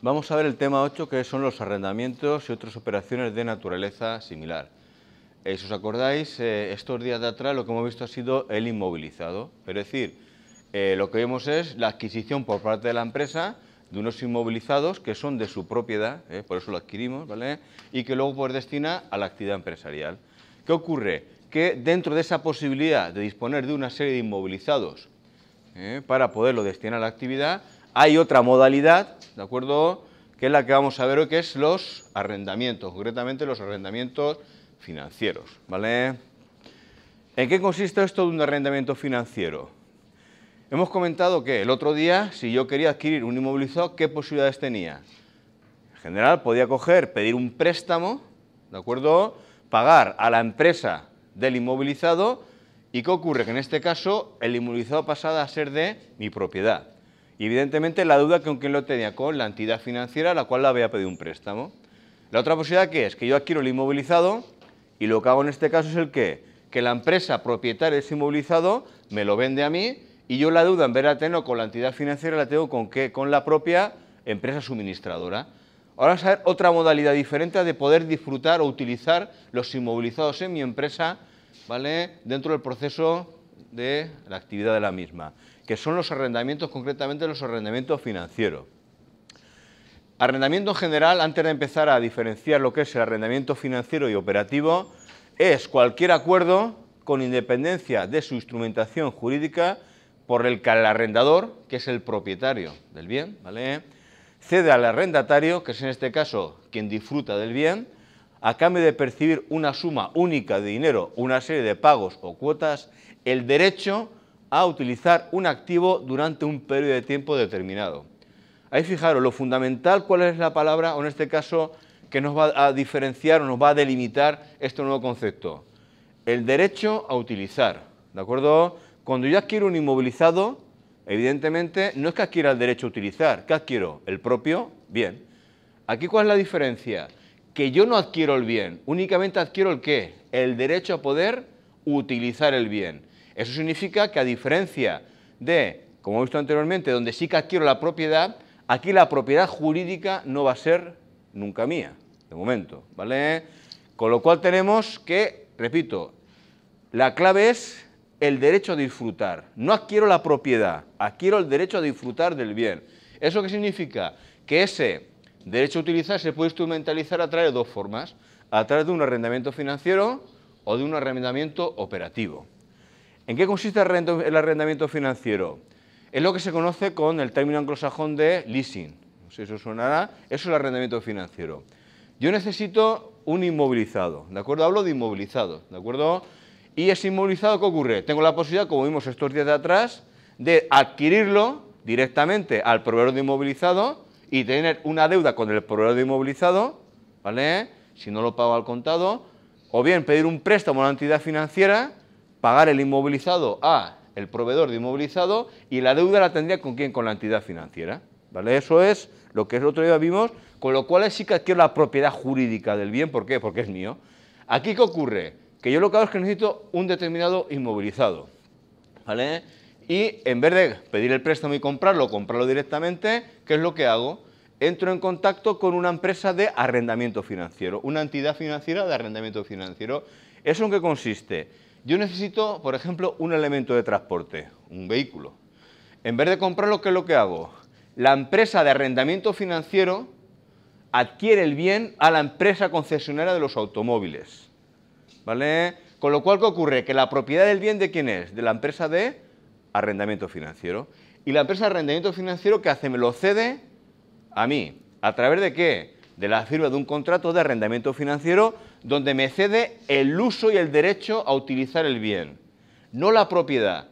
Vamos a ver el tema 8, que son los arrendamientos y otras operaciones de naturaleza similar. Eh, si os acordáis, eh, estos días de atrás lo que hemos visto ha sido el inmovilizado. Es decir, eh, lo que vemos es la adquisición por parte de la empresa de unos inmovilizados que son de su propiedad, ¿eh? por eso lo adquirimos, ¿vale? y que luego pues destina a la actividad empresarial. ¿Qué ocurre? Que dentro de esa posibilidad de disponer de una serie de inmovilizados ¿eh? para poderlo destinar a la actividad, hay otra modalidad, ¿de acuerdo?, que es la que vamos a ver hoy, que es los arrendamientos, concretamente los arrendamientos financieros, ¿vale? ¿En qué consiste esto de un arrendamiento financiero? Hemos comentado que el otro día, si yo quería adquirir un inmovilizado, ¿qué posibilidades tenía? En general, podía coger, pedir un préstamo, ¿de acuerdo? Pagar a la empresa del inmovilizado y ¿qué ocurre? Que en este caso el inmovilizado pasaba a ser de mi propiedad. evidentemente la duda que quién lo tenía con la entidad financiera a la cual le había pedido un préstamo. La otra posibilidad que es que yo adquiero el inmovilizado y lo que hago en este caso es el que, que la empresa propietaria de ese inmovilizado me lo vende a mí y yo la duda en vez la tengo con la entidad financiera, la tengo con qué? Con la propia empresa suministradora. Ahora vamos a ver otra modalidad diferente de poder disfrutar o utilizar los inmovilizados en mi empresa, ¿vale? Dentro del proceso de la actividad de la misma, que son los arrendamientos, concretamente los arrendamientos financieros. Arrendamiento en general, antes de empezar a diferenciar lo que es el arrendamiento financiero y operativo, es cualquier acuerdo con independencia de su instrumentación jurídica por el que el arrendador, que es el propietario del bien, ¿vale? cede al arrendatario, que es en este caso quien disfruta del bien, a cambio de percibir una suma única de dinero, una serie de pagos o cuotas, el derecho a utilizar un activo durante un periodo de tiempo determinado. Ahí fijaros, lo fundamental, cuál es la palabra, o en este caso, que nos va a diferenciar o nos va a delimitar este nuevo concepto. El derecho a utilizar, ¿de acuerdo? Cuando yo adquiero un inmovilizado, evidentemente no es que adquiera el derecho a utilizar, que adquiero el propio bien. Aquí cuál es la diferencia? Que yo no adquiero el bien, únicamente adquiero el qué? El derecho a poder utilizar el bien. Eso significa que a diferencia de, como he visto anteriormente, donde sí que adquiero la propiedad, aquí la propiedad jurídica no va a ser nunca mía, de momento, ¿vale? Con lo cual tenemos que, repito, la clave es el derecho a disfrutar. No adquiero la propiedad, adquiero el derecho a disfrutar del bien. ¿Eso qué significa? Que ese derecho a utilizar se puede instrumentalizar a través de dos formas, a través de un arrendamiento financiero o de un arrendamiento operativo. ¿En qué consiste el arrendamiento financiero? Es lo que se conoce con el término anglosajón de leasing. No sé si eso sonará, eso es el arrendamiento financiero. Yo necesito un inmovilizado, ¿de acuerdo? Hablo de inmovilizado. ¿de acuerdo? y es inmovilizado, ¿qué ocurre? Tengo la posibilidad, como vimos estos días de atrás, de adquirirlo directamente al proveedor de inmovilizado y tener una deuda con el proveedor de inmovilizado, ¿vale? Si no lo pago al contado, o bien pedir un préstamo a la entidad financiera, pagar el inmovilizado a el proveedor de inmovilizado y la deuda la tendría con quién, con la entidad financiera, ¿vale? Eso es lo que el otro día vimos, con lo cual sí que adquiero la propiedad jurídica del bien, ¿por qué? Porque es mío. Aquí, ¿qué ocurre? que yo lo que hago es que necesito un determinado inmovilizado, ¿vale? Y en vez de pedir el préstamo y comprarlo, comprarlo directamente, ¿qué es lo que hago? Entro en contacto con una empresa de arrendamiento financiero, una entidad financiera de arrendamiento financiero. ¿Eso en qué consiste? Yo necesito, por ejemplo, un elemento de transporte, un vehículo. En vez de comprarlo, ¿qué es lo que hago? La empresa de arrendamiento financiero adquiere el bien a la empresa concesionaria de los automóviles. ¿Vale? Con lo cual, ¿qué ocurre? Que la propiedad del bien de quién es? De la empresa de arrendamiento financiero. Y la empresa de arrendamiento financiero que hace me lo cede a mí. ¿A través de qué? De la firma de un contrato de arrendamiento financiero donde me cede el uso y el derecho a utilizar el bien, no la propiedad.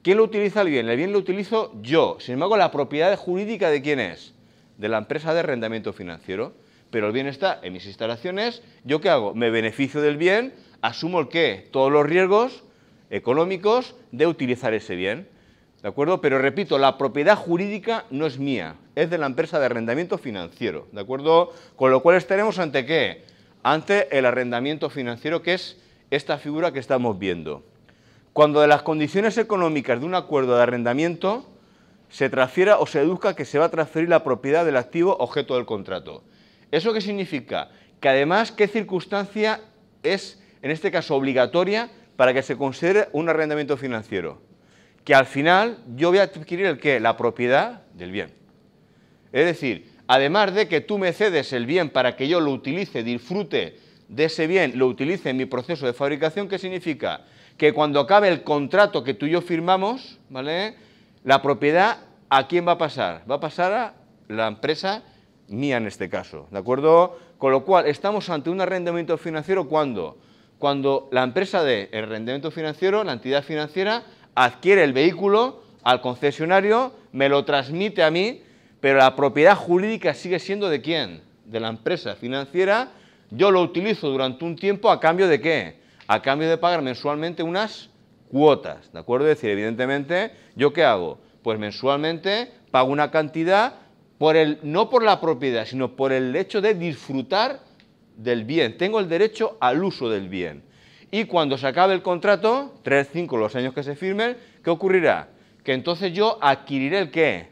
¿Quién lo utiliza el bien? El bien lo utilizo yo. Sin embargo, la propiedad jurídica de quién es? De la empresa de arrendamiento financiero. Pero el bien está en mis instalaciones. ¿Yo qué hago? Me beneficio del bien asumo el qué, todos los riesgos económicos de utilizar ese bien. ¿De acuerdo? Pero repito, la propiedad jurídica no es mía, es de la empresa de arrendamiento financiero. ¿De acuerdo? Con lo cual estaremos ante qué? Ante el arrendamiento financiero, que es esta figura que estamos viendo. Cuando de las condiciones económicas de un acuerdo de arrendamiento se transfiera o se deduzca que se va a transferir la propiedad del activo objeto del contrato. ¿Eso qué significa? Que además, ¿qué circunstancia es en este caso obligatoria, para que se considere un arrendamiento financiero. Que al final yo voy a adquirir el qué? La propiedad del bien. Es decir, además de que tú me cedes el bien para que yo lo utilice, disfrute de ese bien, lo utilice en mi proceso de fabricación, ¿qué significa? Que cuando acabe el contrato que tú y yo firmamos, ¿vale? La propiedad, ¿a quién va a pasar? Va a pasar a la empresa mía en este caso, ¿de acuerdo? Con lo cual, estamos ante un arrendamiento financiero cuando cuando la empresa de el rendimiento financiero, la entidad financiera, adquiere el vehículo al concesionario, me lo transmite a mí, pero la propiedad jurídica sigue siendo de quién? De la empresa financiera. Yo lo utilizo durante un tiempo a cambio de qué? A cambio de pagar mensualmente unas cuotas, ¿de acuerdo? Es decir, evidentemente, ¿yo qué hago? Pues mensualmente pago una cantidad por el, no por la propiedad, sino por el hecho de disfrutar del bien, tengo el derecho al uso del bien. Y cuando se acabe el contrato, 3, 5, los años que se firmen, ¿qué ocurrirá? Que entonces yo adquiriré el qué?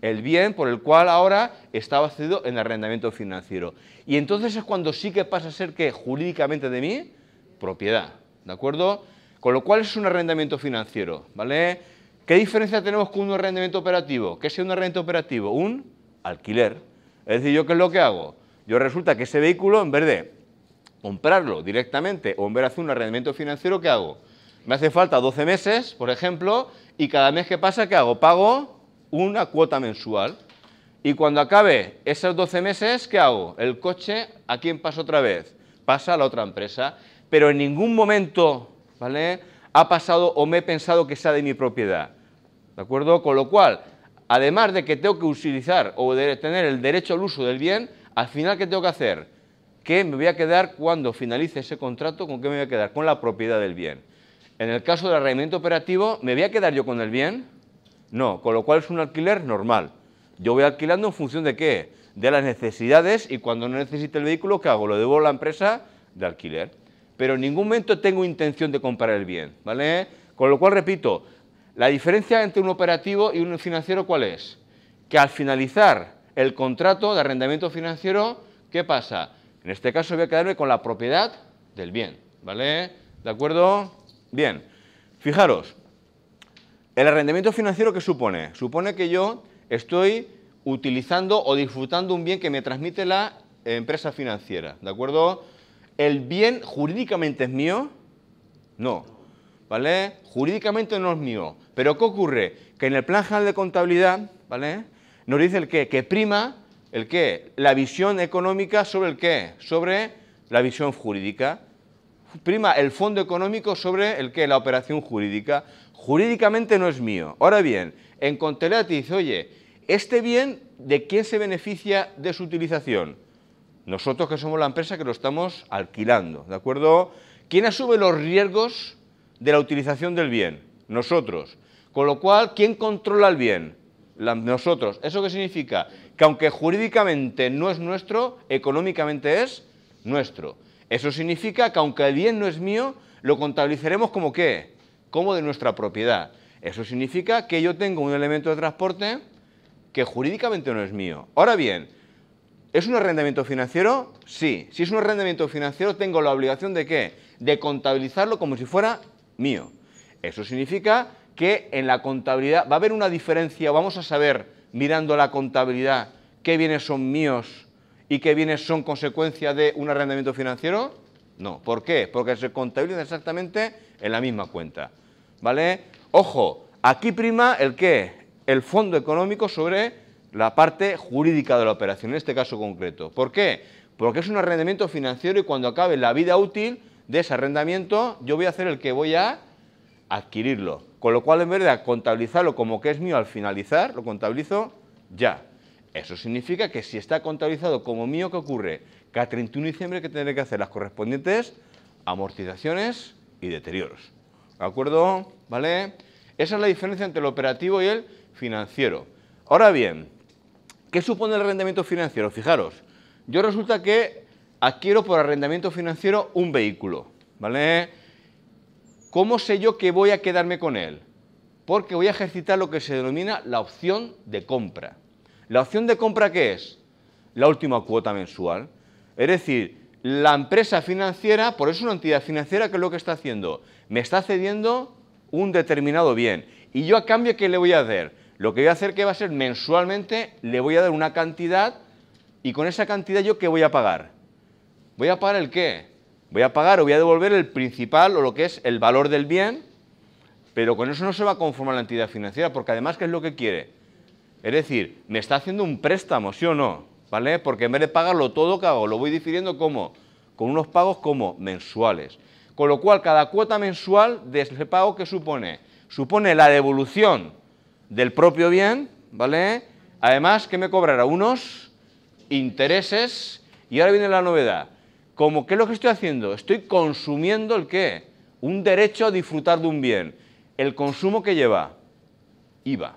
El bien por el cual ahora ...estaba cedido en arrendamiento financiero. Y entonces es cuando sí que pasa a ser qué... jurídicamente de mí, propiedad. ¿De acuerdo? Con lo cual es un arrendamiento financiero. ¿Vale? ¿Qué diferencia tenemos con un arrendamiento operativo? ¿Qué es un arrendamiento operativo? Un alquiler. Es decir, ¿yo qué es lo que hago? Yo resulta que ese vehículo, en vez de comprarlo directamente o en vez de hacer un arrendamiento financiero, ¿qué hago? Me hace falta 12 meses, por ejemplo, y cada mes que pasa, ¿qué hago? Pago una cuota mensual. Y cuando acabe esos 12 meses, ¿qué hago? El coche, ¿a quién pasa otra vez? Pasa a la otra empresa. Pero en ningún momento, ¿vale? Ha pasado o me he pensado que sea de mi propiedad. ¿De acuerdo? Con lo cual, además de que tengo que utilizar o tener el derecho al uso del bien, al final, ¿qué tengo que hacer? ¿Qué me voy a quedar cuando finalice ese contrato? ¿Con qué me voy a quedar? Con la propiedad del bien. En el caso del arrendamiento operativo, ¿me voy a quedar yo con el bien? No, con lo cual es un alquiler normal. Yo voy alquilando en función de qué? De las necesidades y cuando no necesite el vehículo, ¿qué hago? Lo debo a la empresa de alquiler. Pero en ningún momento tengo intención de comprar el bien, ¿vale? Con lo cual, repito, la diferencia entre un operativo y un financiero, ¿cuál es? Que al finalizar el contrato de arrendamiento financiero, ¿qué pasa? En este caso voy a quedarme con la propiedad del bien, ¿vale? ¿De acuerdo? Bien, fijaros, el arrendamiento financiero ¿qué supone? Supone que yo estoy utilizando o disfrutando un bien que me transmite la empresa financiera, ¿de acuerdo? El bien jurídicamente es mío, no, ¿vale? Jurídicamente no es mío, pero ¿qué ocurre? Que en el plan general de contabilidad, ¿vale? Nos dice el qué, que prima el qué, la visión económica sobre el qué, sobre la visión jurídica. Prima el fondo económico sobre el qué, la operación jurídica. Jurídicamente no es mío. Ahora bien, en Conteleat dice, oye, este bien, ¿de quién se beneficia de su utilización? Nosotros que somos la empresa que lo estamos alquilando, ¿de acuerdo? ¿Quién asume los riesgos de la utilización del bien? Nosotros. Con lo cual, ¿quién controla el bien? nosotros. ¿Eso qué significa? Que aunque jurídicamente no es nuestro, económicamente es nuestro. Eso significa que aunque el bien no es mío, lo contabilizaremos como qué? Como de nuestra propiedad. Eso significa que yo tengo un elemento de transporte que jurídicamente no es mío. Ahora bien, ¿es un arrendamiento financiero? Sí. Si es un arrendamiento financiero, tengo la obligación de qué? De contabilizarlo como si fuera mío. Eso significa que en la contabilidad va a haber una diferencia, vamos a saber mirando la contabilidad qué bienes son míos y qué bienes son consecuencia de un arrendamiento financiero? No, ¿por qué? Porque se contabiliza exactamente en la misma cuenta. ¿Vale? Ojo, aquí prima el qué? El fondo económico sobre la parte jurídica de la operación, en este caso concreto. ¿Por qué? Porque es un arrendamiento financiero y cuando acabe la vida útil de ese arrendamiento, yo voy a hacer el que voy a adquirirlo. Con lo cual, en vez de contabilizarlo como que es mío al finalizar, lo contabilizo ya. Eso significa que si está contabilizado como mío, ¿qué ocurre? Que a 31 de diciembre que tendré que hacer las correspondientes amortizaciones y deterioros. ¿De acuerdo? ¿Vale? Esa es la diferencia entre el operativo y el financiero. Ahora bien, ¿qué supone el arrendamiento financiero? Fijaros, yo resulta que adquiero por arrendamiento financiero un vehículo, ¿vale? ¿Cómo sé yo que voy a quedarme con él? Porque voy a ejercitar lo que se denomina la opción de compra. ¿La opción de compra qué es? La última cuota mensual. Es decir, la empresa financiera, por eso una entidad financiera, ¿qué es lo que está haciendo? Me está cediendo un determinado bien. ¿Y yo a cambio qué le voy a hacer? Lo que voy a hacer que va a ser mensualmente, le voy a dar una cantidad y con esa cantidad yo qué voy a pagar. Voy a pagar el qué? Voy a pagar o voy a devolver el principal o lo que es el valor del bien, pero con eso no se va a conformar la entidad financiera, porque además, ¿qué es lo que quiere? Es decir, me está haciendo un préstamo, ¿sí o no? ¿Vale? Porque en vez de pagarlo todo, Lo voy difiriendo como con unos pagos como mensuales. Con lo cual, cada cuota mensual de ese pago que supone, supone la devolución del propio bien, ¿vale? Además, que me cobrará unos intereses y ahora viene la novedad como ¿qué es lo que estoy haciendo? Estoy consumiendo el qué? Un derecho a disfrutar de un bien. El consumo que lleva IVA.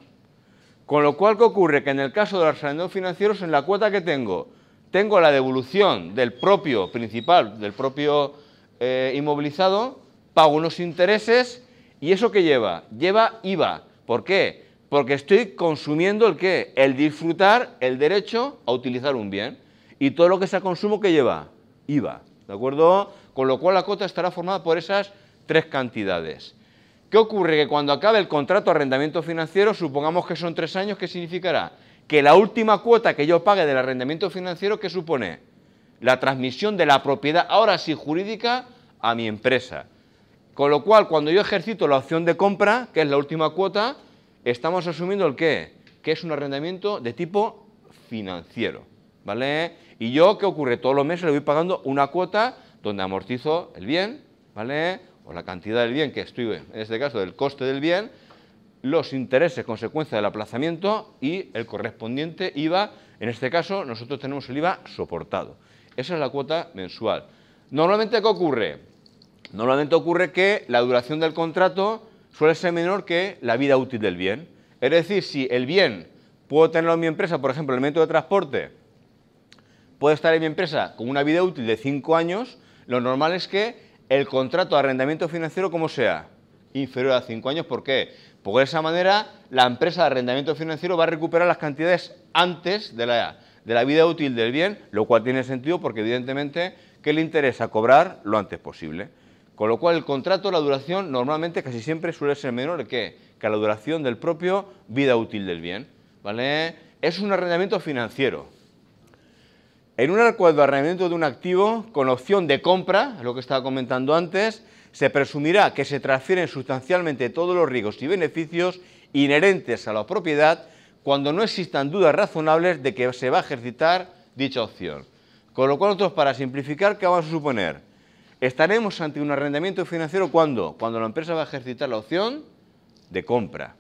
Con lo cual, ¿qué ocurre? Que en el caso de los arrendamientos financieros, en la cuota que tengo, tengo la devolución del propio principal, del propio eh, inmovilizado, pago unos intereses y eso que lleva, lleva IVA. ¿Por qué? Porque estoy consumiendo el qué? El disfrutar, el derecho a utilizar un bien. Y todo lo que sea consumo que lleva, IVA. ¿De acuerdo? Con lo cual la cuota estará formada por esas tres cantidades. ¿Qué ocurre? Que cuando acabe el contrato de arrendamiento financiero, supongamos que son tres años, ¿qué significará? Que la última cuota que yo pague del arrendamiento financiero, ¿qué supone? La transmisión de la propiedad, ahora sí jurídica, a mi empresa. Con lo cual, cuando yo ejercito la opción de compra, que es la última cuota, estamos asumiendo el qué? Que es un arrendamiento de tipo financiero. ¿vale? Y yo, ¿qué ocurre? Todos los meses le voy pagando una cuota donde amortizo el bien, ¿vale? O la cantidad del bien que estoy, en este caso, del coste del bien, los intereses consecuencia del aplazamiento y el correspondiente IVA. En este caso, nosotros tenemos el IVA soportado. Esa es la cuota mensual. Normalmente, ¿qué ocurre? Normalmente ocurre que la duración del contrato suele ser menor que la vida útil del bien. Es decir, si el bien puedo tenerlo en mi empresa, por ejemplo, el método de transporte, Puede estar en mi empresa con una vida útil de 5 años, lo normal es que el contrato de arrendamiento financiero como sea, inferior a 5 años, ¿por qué? Porque de esa manera la empresa de arrendamiento financiero va a recuperar las cantidades antes de la, vida útil del bien, lo cual tiene sentido porque evidentemente que le interesa cobrar lo antes posible. Con lo cual el contrato, la duración normalmente casi siempre suele ser menor que, que la duración del propio vida útil del bien. ¿vale? Es un arrendamiento financiero, en un de arrendamiento de un activo con opción de compra, lo que estaba comentando antes, se presumirá que se transfieren sustancialmente todos los riesgos y beneficios inherentes a la propiedad cuando no existan dudas razonables de que se va a ejercitar dicha opción. Con lo cual nosotros, para simplificar, ¿qué vamos a suponer? Estaremos ante un arrendamiento financiero cuando? Cuando la empresa va a ejercitar la opción de compra.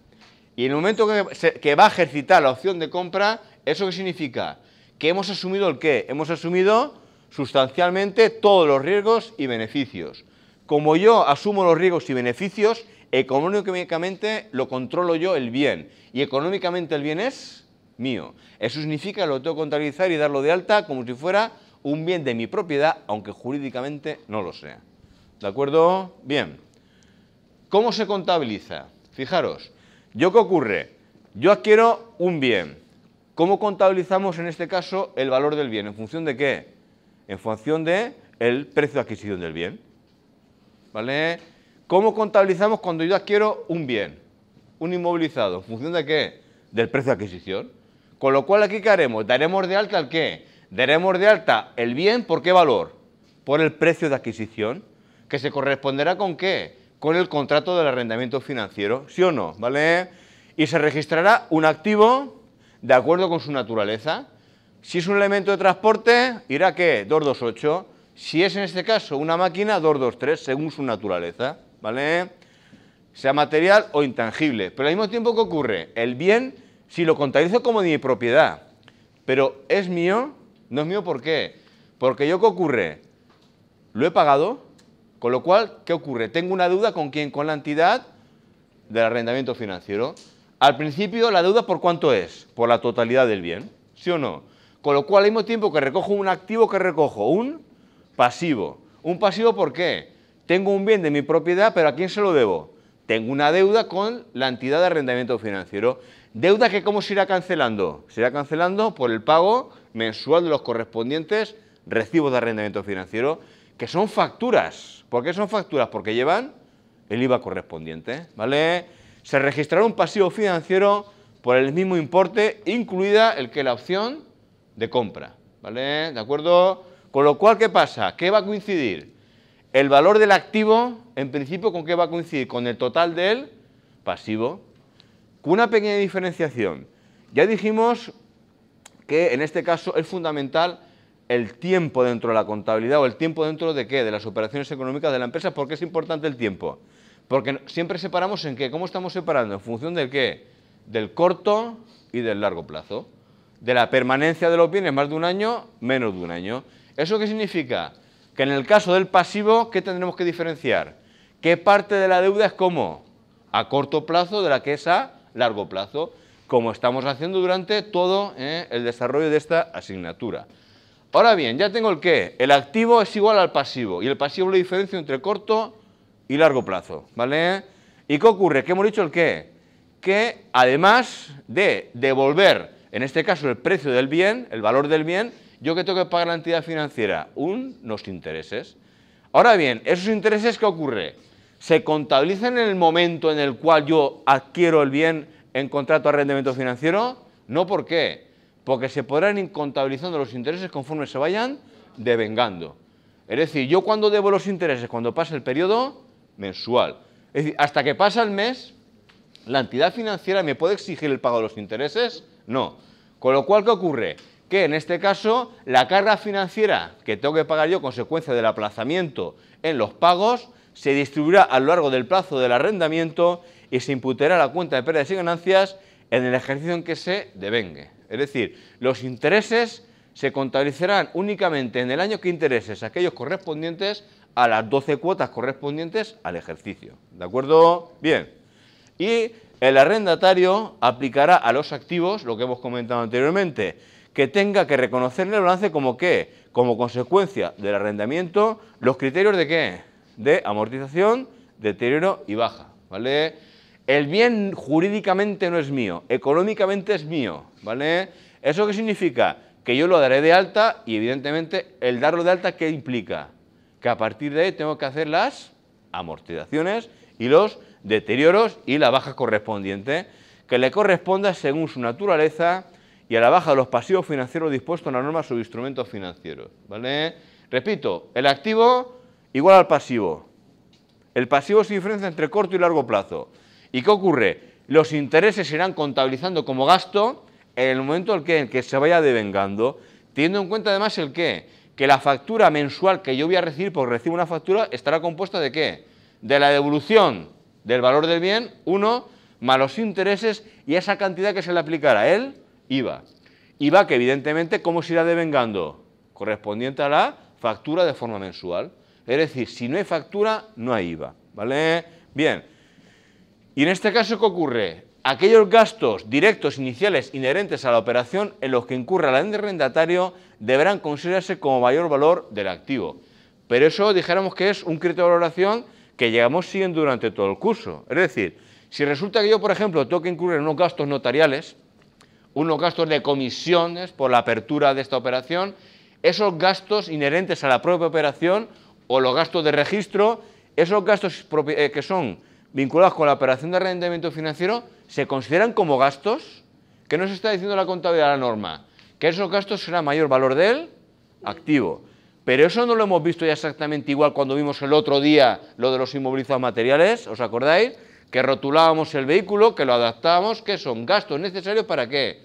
Y en el momento que, que va a ejercitar la opción de compra, ¿eso qué significa? que hemos asumido el qué, hemos asumido sustancialmente todos los riesgos y beneficios. Como yo asumo los riesgos y beneficios, económicamente lo controlo yo el bien, y económicamente el bien es mío. Eso significa que lo tengo que contabilizar y darlo de alta como si fuera un bien de mi propiedad, aunque jurídicamente no lo sea. ¿De acuerdo? Bien. ¿Cómo se contabiliza? Fijaros, ¿yo qué ocurre? Yo adquiero un bien, ¿Cómo contabilizamos en este caso el valor del bien? ¿En función de qué? En función de el precio de adquisición del bien. ¿Vale? ¿Cómo contabilizamos cuando yo adquiero un bien? Un inmovilizado. ¿En función de qué? Del precio de adquisición. Con lo cual aquí qué haremos? Daremos de alta el qué? Daremos de alta el bien por qué valor? Por el precio de adquisición, que se corresponderá con qué? Con el contrato del arrendamiento financiero, ¿sí o no? ¿Vale? Y se registrará un activo de acuerdo con su naturaleza. Si es un elemento de transporte, irá que 228. Si es en este caso una máquina, 223, según su naturaleza, ¿vale? Sea material o intangible. Pero al mismo tiempo, ¿qué ocurre? El bien, si lo contabilizo como de mi propiedad, pero es mío, no es mío, ¿por qué? Porque yo, ¿qué ocurre? Lo he pagado, con lo cual, ¿qué ocurre? Tengo una deuda con quién, con la entidad del arrendamiento financiero. Al principio, ¿la deuda por cuánto es? Por la totalidad del bien, ¿sí o no? Con lo cual, al mismo tiempo que recojo un activo, que recojo un pasivo. ¿Un pasivo por qué? Tengo un bien de mi propiedad, pero ¿a quién se lo debo? Tengo una deuda con la entidad de arrendamiento financiero. Deuda que cómo se irá cancelando? Se irá cancelando por el pago mensual de los correspondientes recibos de arrendamiento financiero, que son facturas. ¿Por qué son facturas? Porque llevan el IVA correspondiente, ¿vale? se registrará un pasivo financiero por el mismo importe, incluida el que la opción de compra. ¿Vale? ¿De acuerdo? Con lo cual, ¿qué pasa? ¿Qué va a coincidir? El valor del activo, en principio, ¿con qué va a coincidir? Con el total del pasivo. Con una pequeña diferenciación. Ya dijimos que en este caso es fundamental el tiempo dentro de la contabilidad o el tiempo dentro de qué, de las operaciones económicas de la empresa, porque es importante el tiempo. Porque siempre separamos en qué, ¿cómo estamos separando? En función del qué, del corto y del largo plazo. De la permanencia de los bienes más de un año, menos de un año. ¿Eso qué significa? Que en el caso del pasivo, ¿qué tendremos que diferenciar? ¿Qué parte de la deuda es cómo? A corto plazo de la que es a largo plazo, como estamos haciendo durante todo eh, el desarrollo de esta asignatura. Ahora bien, ya tengo el qué. El activo es igual al pasivo y el pasivo lo diferencio entre corto y largo plazo, ¿vale? ¿Y qué ocurre? ¿Qué hemos dicho el qué? Que además de devolver, en este caso, el precio del bien, el valor del bien, yo que tengo que pagar la entidad financiera unos intereses. Ahora bien, esos intereses, ¿qué ocurre? ¿Se contabilizan en el momento en el cual yo adquiero el bien en contrato de arrendamiento financiero? No, ¿por qué? Porque se podrán ir contabilizando los intereses conforme se vayan devengando. Es decir, yo cuando debo los intereses, cuando pasa el periodo, mensual. Es decir, hasta que pasa el mes, ¿la entidad financiera me puede exigir el pago de los intereses? No. Con lo cual, ¿qué ocurre? Que en este caso, la carga financiera que tengo que pagar yo, consecuencia del aplazamiento en los pagos, se distribuirá a lo largo del plazo del arrendamiento y se imputará la cuenta de pérdidas y ganancias en el ejercicio en que se devengue. Es decir, los intereses se contabilizarán únicamente en el año que intereses aquellos correspondientes a las 12 cuotas correspondientes al ejercicio. ¿De acuerdo? Bien. Y el arrendatario aplicará a los activos, lo que hemos comentado anteriormente, que tenga que reconocer en el balance como que, como consecuencia del arrendamiento, los criterios de qué? De amortización, deterioro y baja. ¿Vale? El bien jurídicamente no es mío, económicamente es mío, ¿vale? ¿Eso qué significa? Que yo lo daré de alta y evidentemente el darlo de alta, ¿qué implica? que a partir de ahí tengo que hacer las amortizaciones y los deterioros y la baja correspondiente, que le corresponda según su naturaleza y a la baja de los pasivos financieros dispuestos en la norma sobre instrumentos financieros. ¿vale? Repito, el activo igual al pasivo. El pasivo se diferencia entre corto y largo plazo. ¿Y qué ocurre? Los intereses se irán contabilizando como gasto en el momento en el que, se vaya devengando, teniendo en cuenta además el qué que la factura mensual que yo voy a recibir, porque recibo una factura, estará compuesta de qué? De la devolución del valor del bien, uno, más los intereses y esa cantidad que se le aplicará, a él... IVA. IVA que evidentemente, ¿cómo se irá devengando? Correspondiente a la factura de forma mensual. Es decir, si no hay factura, no hay IVA. ¿Vale? Bien. Y en este caso, ¿qué ocurre? Aquellos gastos directos iniciales inherentes a la operación en los que incurra el arrendatario deberán considerarse como mayor valor del activo. Pero eso dijéramos que es un criterio de valoración que llegamos siguiendo durante todo el curso. Es decir, si resulta que yo, por ejemplo, tengo que incurrir unos gastos notariales, unos gastos de comisiones por la apertura de esta operación, esos gastos inherentes a la propia operación o los gastos de registro, esos gastos eh, que son vinculados con la operación de rendimiento financiero, se consideran como gastos, que no se está diciendo la contabilidad la norma, que esos gastos será mayor valor del activo. Pero eso no lo hemos visto ya exactamente igual cuando vimos el otro día lo de los inmovilizados materiales, ¿os acordáis? Que rotulábamos el vehículo, que lo adaptábamos, que son gastos necesarios para qué?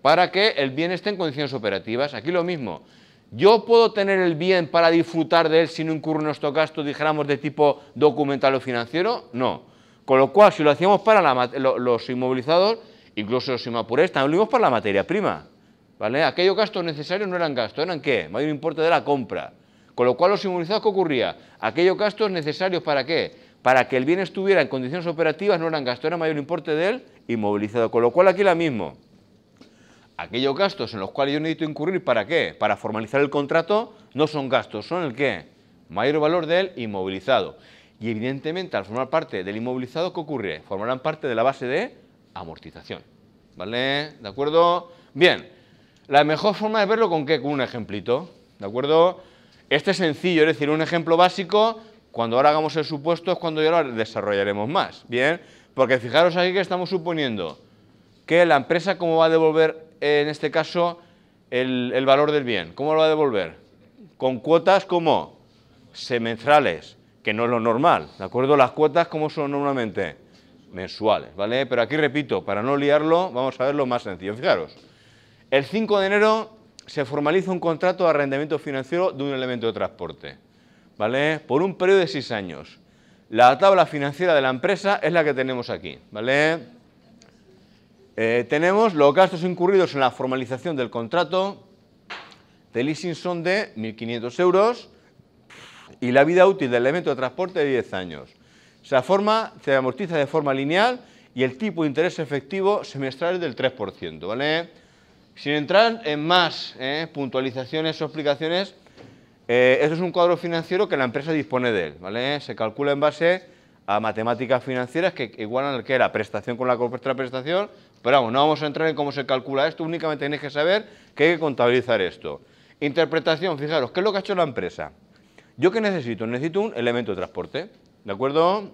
Para que el bien esté en condiciones operativas. Aquí lo mismo. Yo puedo tener el bien para disfrutar de él si no incurro en estos gastos, dijéramos, de tipo documental o financiero. No. Con lo cual, si lo hacíamos para los inmovilizados, incluso los inmapurés, también lo vimos para la materia prima. ¿vale? Aquellos gastos necesarios no eran gastos, ¿eran qué? Mayor importe de la compra. Con lo cual, los inmovilizados, ¿qué ocurría? Aquellos gastos necesarios para qué? Para que el bien estuviera en condiciones operativas no eran gastos, era mayor importe de él inmovilizado. Con lo cual, aquí la mismo. Aquellos gastos en los cuales yo necesito incurrir, ¿para qué? Para formalizar el contrato, no son gastos, son el qué? Mayor valor del inmovilizado. Y evidentemente, al formar parte del inmovilizado, ¿qué ocurre? Formarán parte de la base de amortización. ¿Vale? ¿De acuerdo? Bien. La mejor forma de verlo con qué? Con un ejemplito, ¿de acuerdo? Este es sencillo, es decir, un ejemplo básico, cuando ahora hagamos el supuesto es cuando ya lo desarrollaremos más, ¿bien? Porque fijaros aquí que estamos suponiendo que la empresa, ¿cómo va a devolver en este caso el, valor del bien? ¿Cómo lo va a devolver? Con cuotas como semestrales, que no es lo normal, ¿de acuerdo? Las cuotas, ¿cómo son normalmente? Mensuales, ¿vale? Pero aquí repito, para no liarlo, vamos a verlo más sencillo. Fijaros. El 5 de enero se formaliza un contrato de arrendamiento financiero de un elemento de transporte, ¿vale? Por un periodo de seis años. La tabla financiera de la empresa es la que tenemos aquí, ¿vale? Eh, tenemos los gastos incurridos en la formalización del contrato de leasing son de 1.500 euros y la vida útil del elemento de transporte de 10 años. Se, forma, se amortiza de forma lineal y el tipo de interés efectivo semestral es del 3%, ¿vale? Sin entrar en más eh, puntualizaciones o explicaciones, eh, esto es un cuadro financiero que la empresa dispone de él. ¿vale? Se calcula en base a matemáticas financieras que igualan el que era prestación con la prestación. pero vamos, no vamos a entrar en cómo se calcula esto, únicamente tenéis que saber que hay que contabilizar esto. Interpretación, fijaros, ¿qué es lo que ha hecho la empresa? ¿Yo qué necesito? Necesito un elemento de transporte, ¿de acuerdo?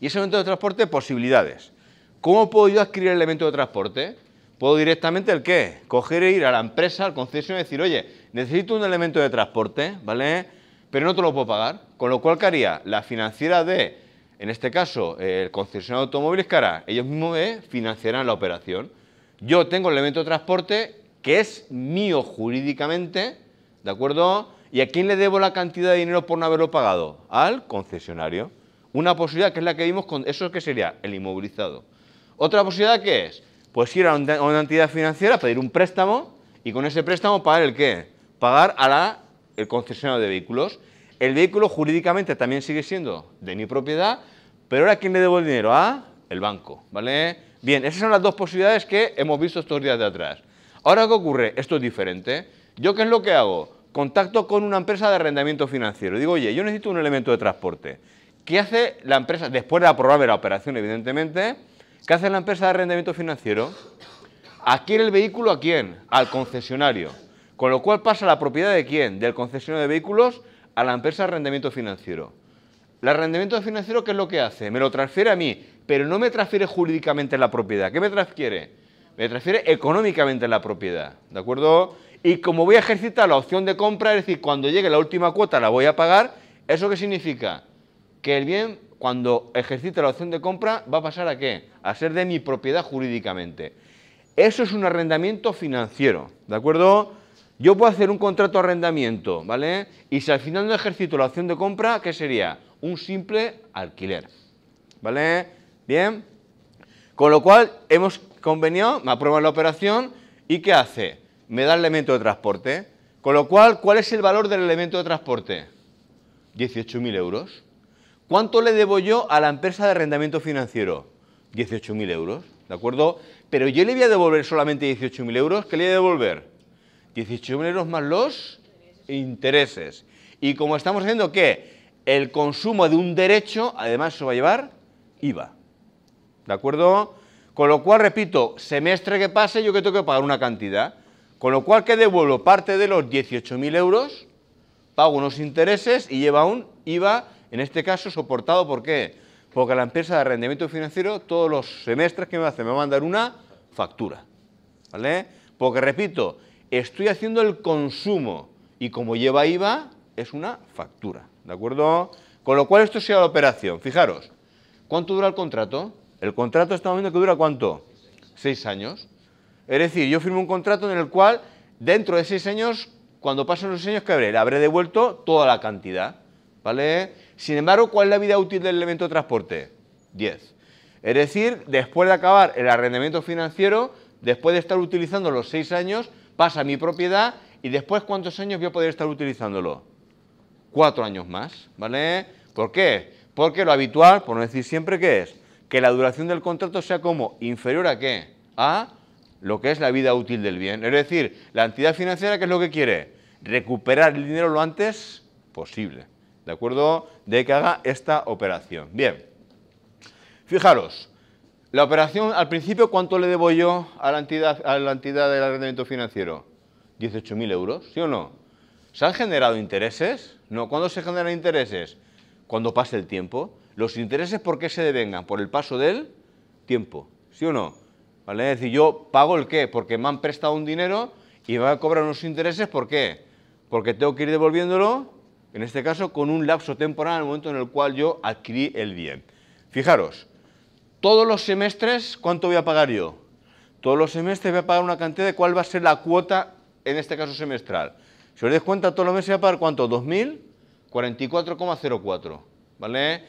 Y ese elemento de transporte, posibilidades. ¿Cómo puedo yo adquirir el elemento de transporte? Puedo directamente el qué? Coger e ir a la empresa, al concesionario y decir, oye, necesito un elemento de transporte, ¿vale? Pero no te lo puedo pagar. Con lo cual, ¿qué haría? La financiera de, en este caso, el concesionario de automóviles, ¿qué hará? Ellos mismos financiarán la operación. Yo tengo el elemento de transporte que es mío jurídicamente, ¿de acuerdo? ¿Y a quién le debo la cantidad de dinero por no haberlo pagado? Al concesionario. Una posibilidad que es la que vimos con eso que sería el inmovilizado. Otra posibilidad que es pues ir a una, entidad financiera, pedir un préstamo y con ese préstamo pagar el qué? Pagar a el concesionario de vehículos. El vehículo jurídicamente también sigue siendo de mi propiedad, pero ahora ¿quién le debo el dinero? A el banco, ¿vale? Bien, esas son las dos posibilidades que hemos visto estos días de atrás. Ahora, ¿qué ocurre? Esto es diferente. ¿Yo qué es lo que hago? Contacto con una empresa de arrendamiento financiero. Digo, oye, yo necesito un elemento de transporte. ¿Qué hace la empresa? Después de aprobarme la operación, evidentemente, ¿Qué hace la empresa de arrendamiento financiero? Adquiere el vehículo a quién? Al concesionario. Con lo cual pasa la propiedad de quién? Del concesionario de vehículos a la empresa de arrendamiento financiero. El arrendamiento financiero, ¿qué es lo que hace? Me lo transfiere a mí, pero no me transfiere jurídicamente la propiedad. ¿Qué me transfiere? Me transfiere económicamente la propiedad. ¿De acuerdo? Y como voy a ejercitar la opción de compra, es decir, cuando llegue la última cuota la voy a pagar, ¿eso qué significa? Que el bien cuando ejercite la opción de compra, va a pasar a qué? A ser de mi propiedad jurídicamente. Eso es un arrendamiento financiero, ¿de acuerdo? Yo puedo hacer un contrato de arrendamiento, ¿vale? Y si al final no ejercito la opción de compra, ¿qué sería? Un simple alquiler, ¿vale? Bien. Con lo cual, hemos convenido, me aprueban la operación y ¿qué hace? Me da el elemento de transporte. Con lo cual, ¿cuál es el valor del elemento de transporte? 18.000 euros. ¿Cuánto le debo yo a la empresa de arrendamiento financiero? 18.000 euros, ¿de acuerdo? Pero yo le voy a devolver solamente 18.000 euros, ¿qué le voy a devolver? 18.000 euros más los intereses. Y como estamos haciendo que el consumo de un derecho, además se va a llevar IVA, ¿de acuerdo? Con lo cual, repito, semestre que pase yo que tengo que pagar una cantidad, con lo cual que devuelvo parte de los 18.000 euros, pago unos intereses y lleva un IVA en este caso, soportado por qué? Porque la empresa de rendimiento financiero todos los semestres que me hace me va a mandar una factura. ¿Vale? Porque repito, estoy haciendo el consumo y como lleva IVA es una factura. ¿De acuerdo? Con lo cual esto sea la operación. Fijaros, ¿cuánto dura el contrato? El contrato estamos viendo que dura cuánto? Seis años. Es decir, yo firmo un contrato en el cual dentro de seis años, cuando pasen los seis años, ¿qué habré? Le habré devuelto toda la cantidad. ¿Vale? Sin embargo, ¿cuál es la vida útil del elemento de transporte? 10. Es decir, después de acabar el arrendamiento financiero, después de estar utilizando los seis años, pasa a mi propiedad y después cuántos años voy a poder estar utilizándolo? Cuatro años más, ¿vale? ¿Por qué? Porque lo habitual, por no decir siempre, ¿qué es? Que la duración del contrato sea como inferior a qué? A lo que es la vida útil del bien. Es decir, la entidad financiera, ¿qué es lo que quiere? Recuperar el dinero lo antes posible. ¿de acuerdo? De que haga esta operación. Bien, fijaros, la operación, al principio, ¿cuánto le debo yo a la entidad, a la entidad del arrendamiento financiero? 18.000 euros, ¿sí o no? ¿Se han generado intereses? No, ¿cuándo se generan intereses? Cuando pase el tiempo. ¿Los intereses por qué se devengan? Por el paso del tiempo, ¿sí o no? ¿Vale? Es decir, yo pago el qué, porque me han prestado un dinero y me van a cobrar unos intereses, ¿por qué? Porque tengo que ir devolviéndolo en este caso con un lapso temporal en el momento en el cual yo adquirí el bien. Fijaros, todos los semestres, ¿cuánto voy a pagar yo? Todos los semestres voy a pagar una cantidad de cuál va a ser la cuota, en este caso semestral. Si os dais cuenta, todos los meses voy a pagar cuánto? 2.044,04, ¿vale?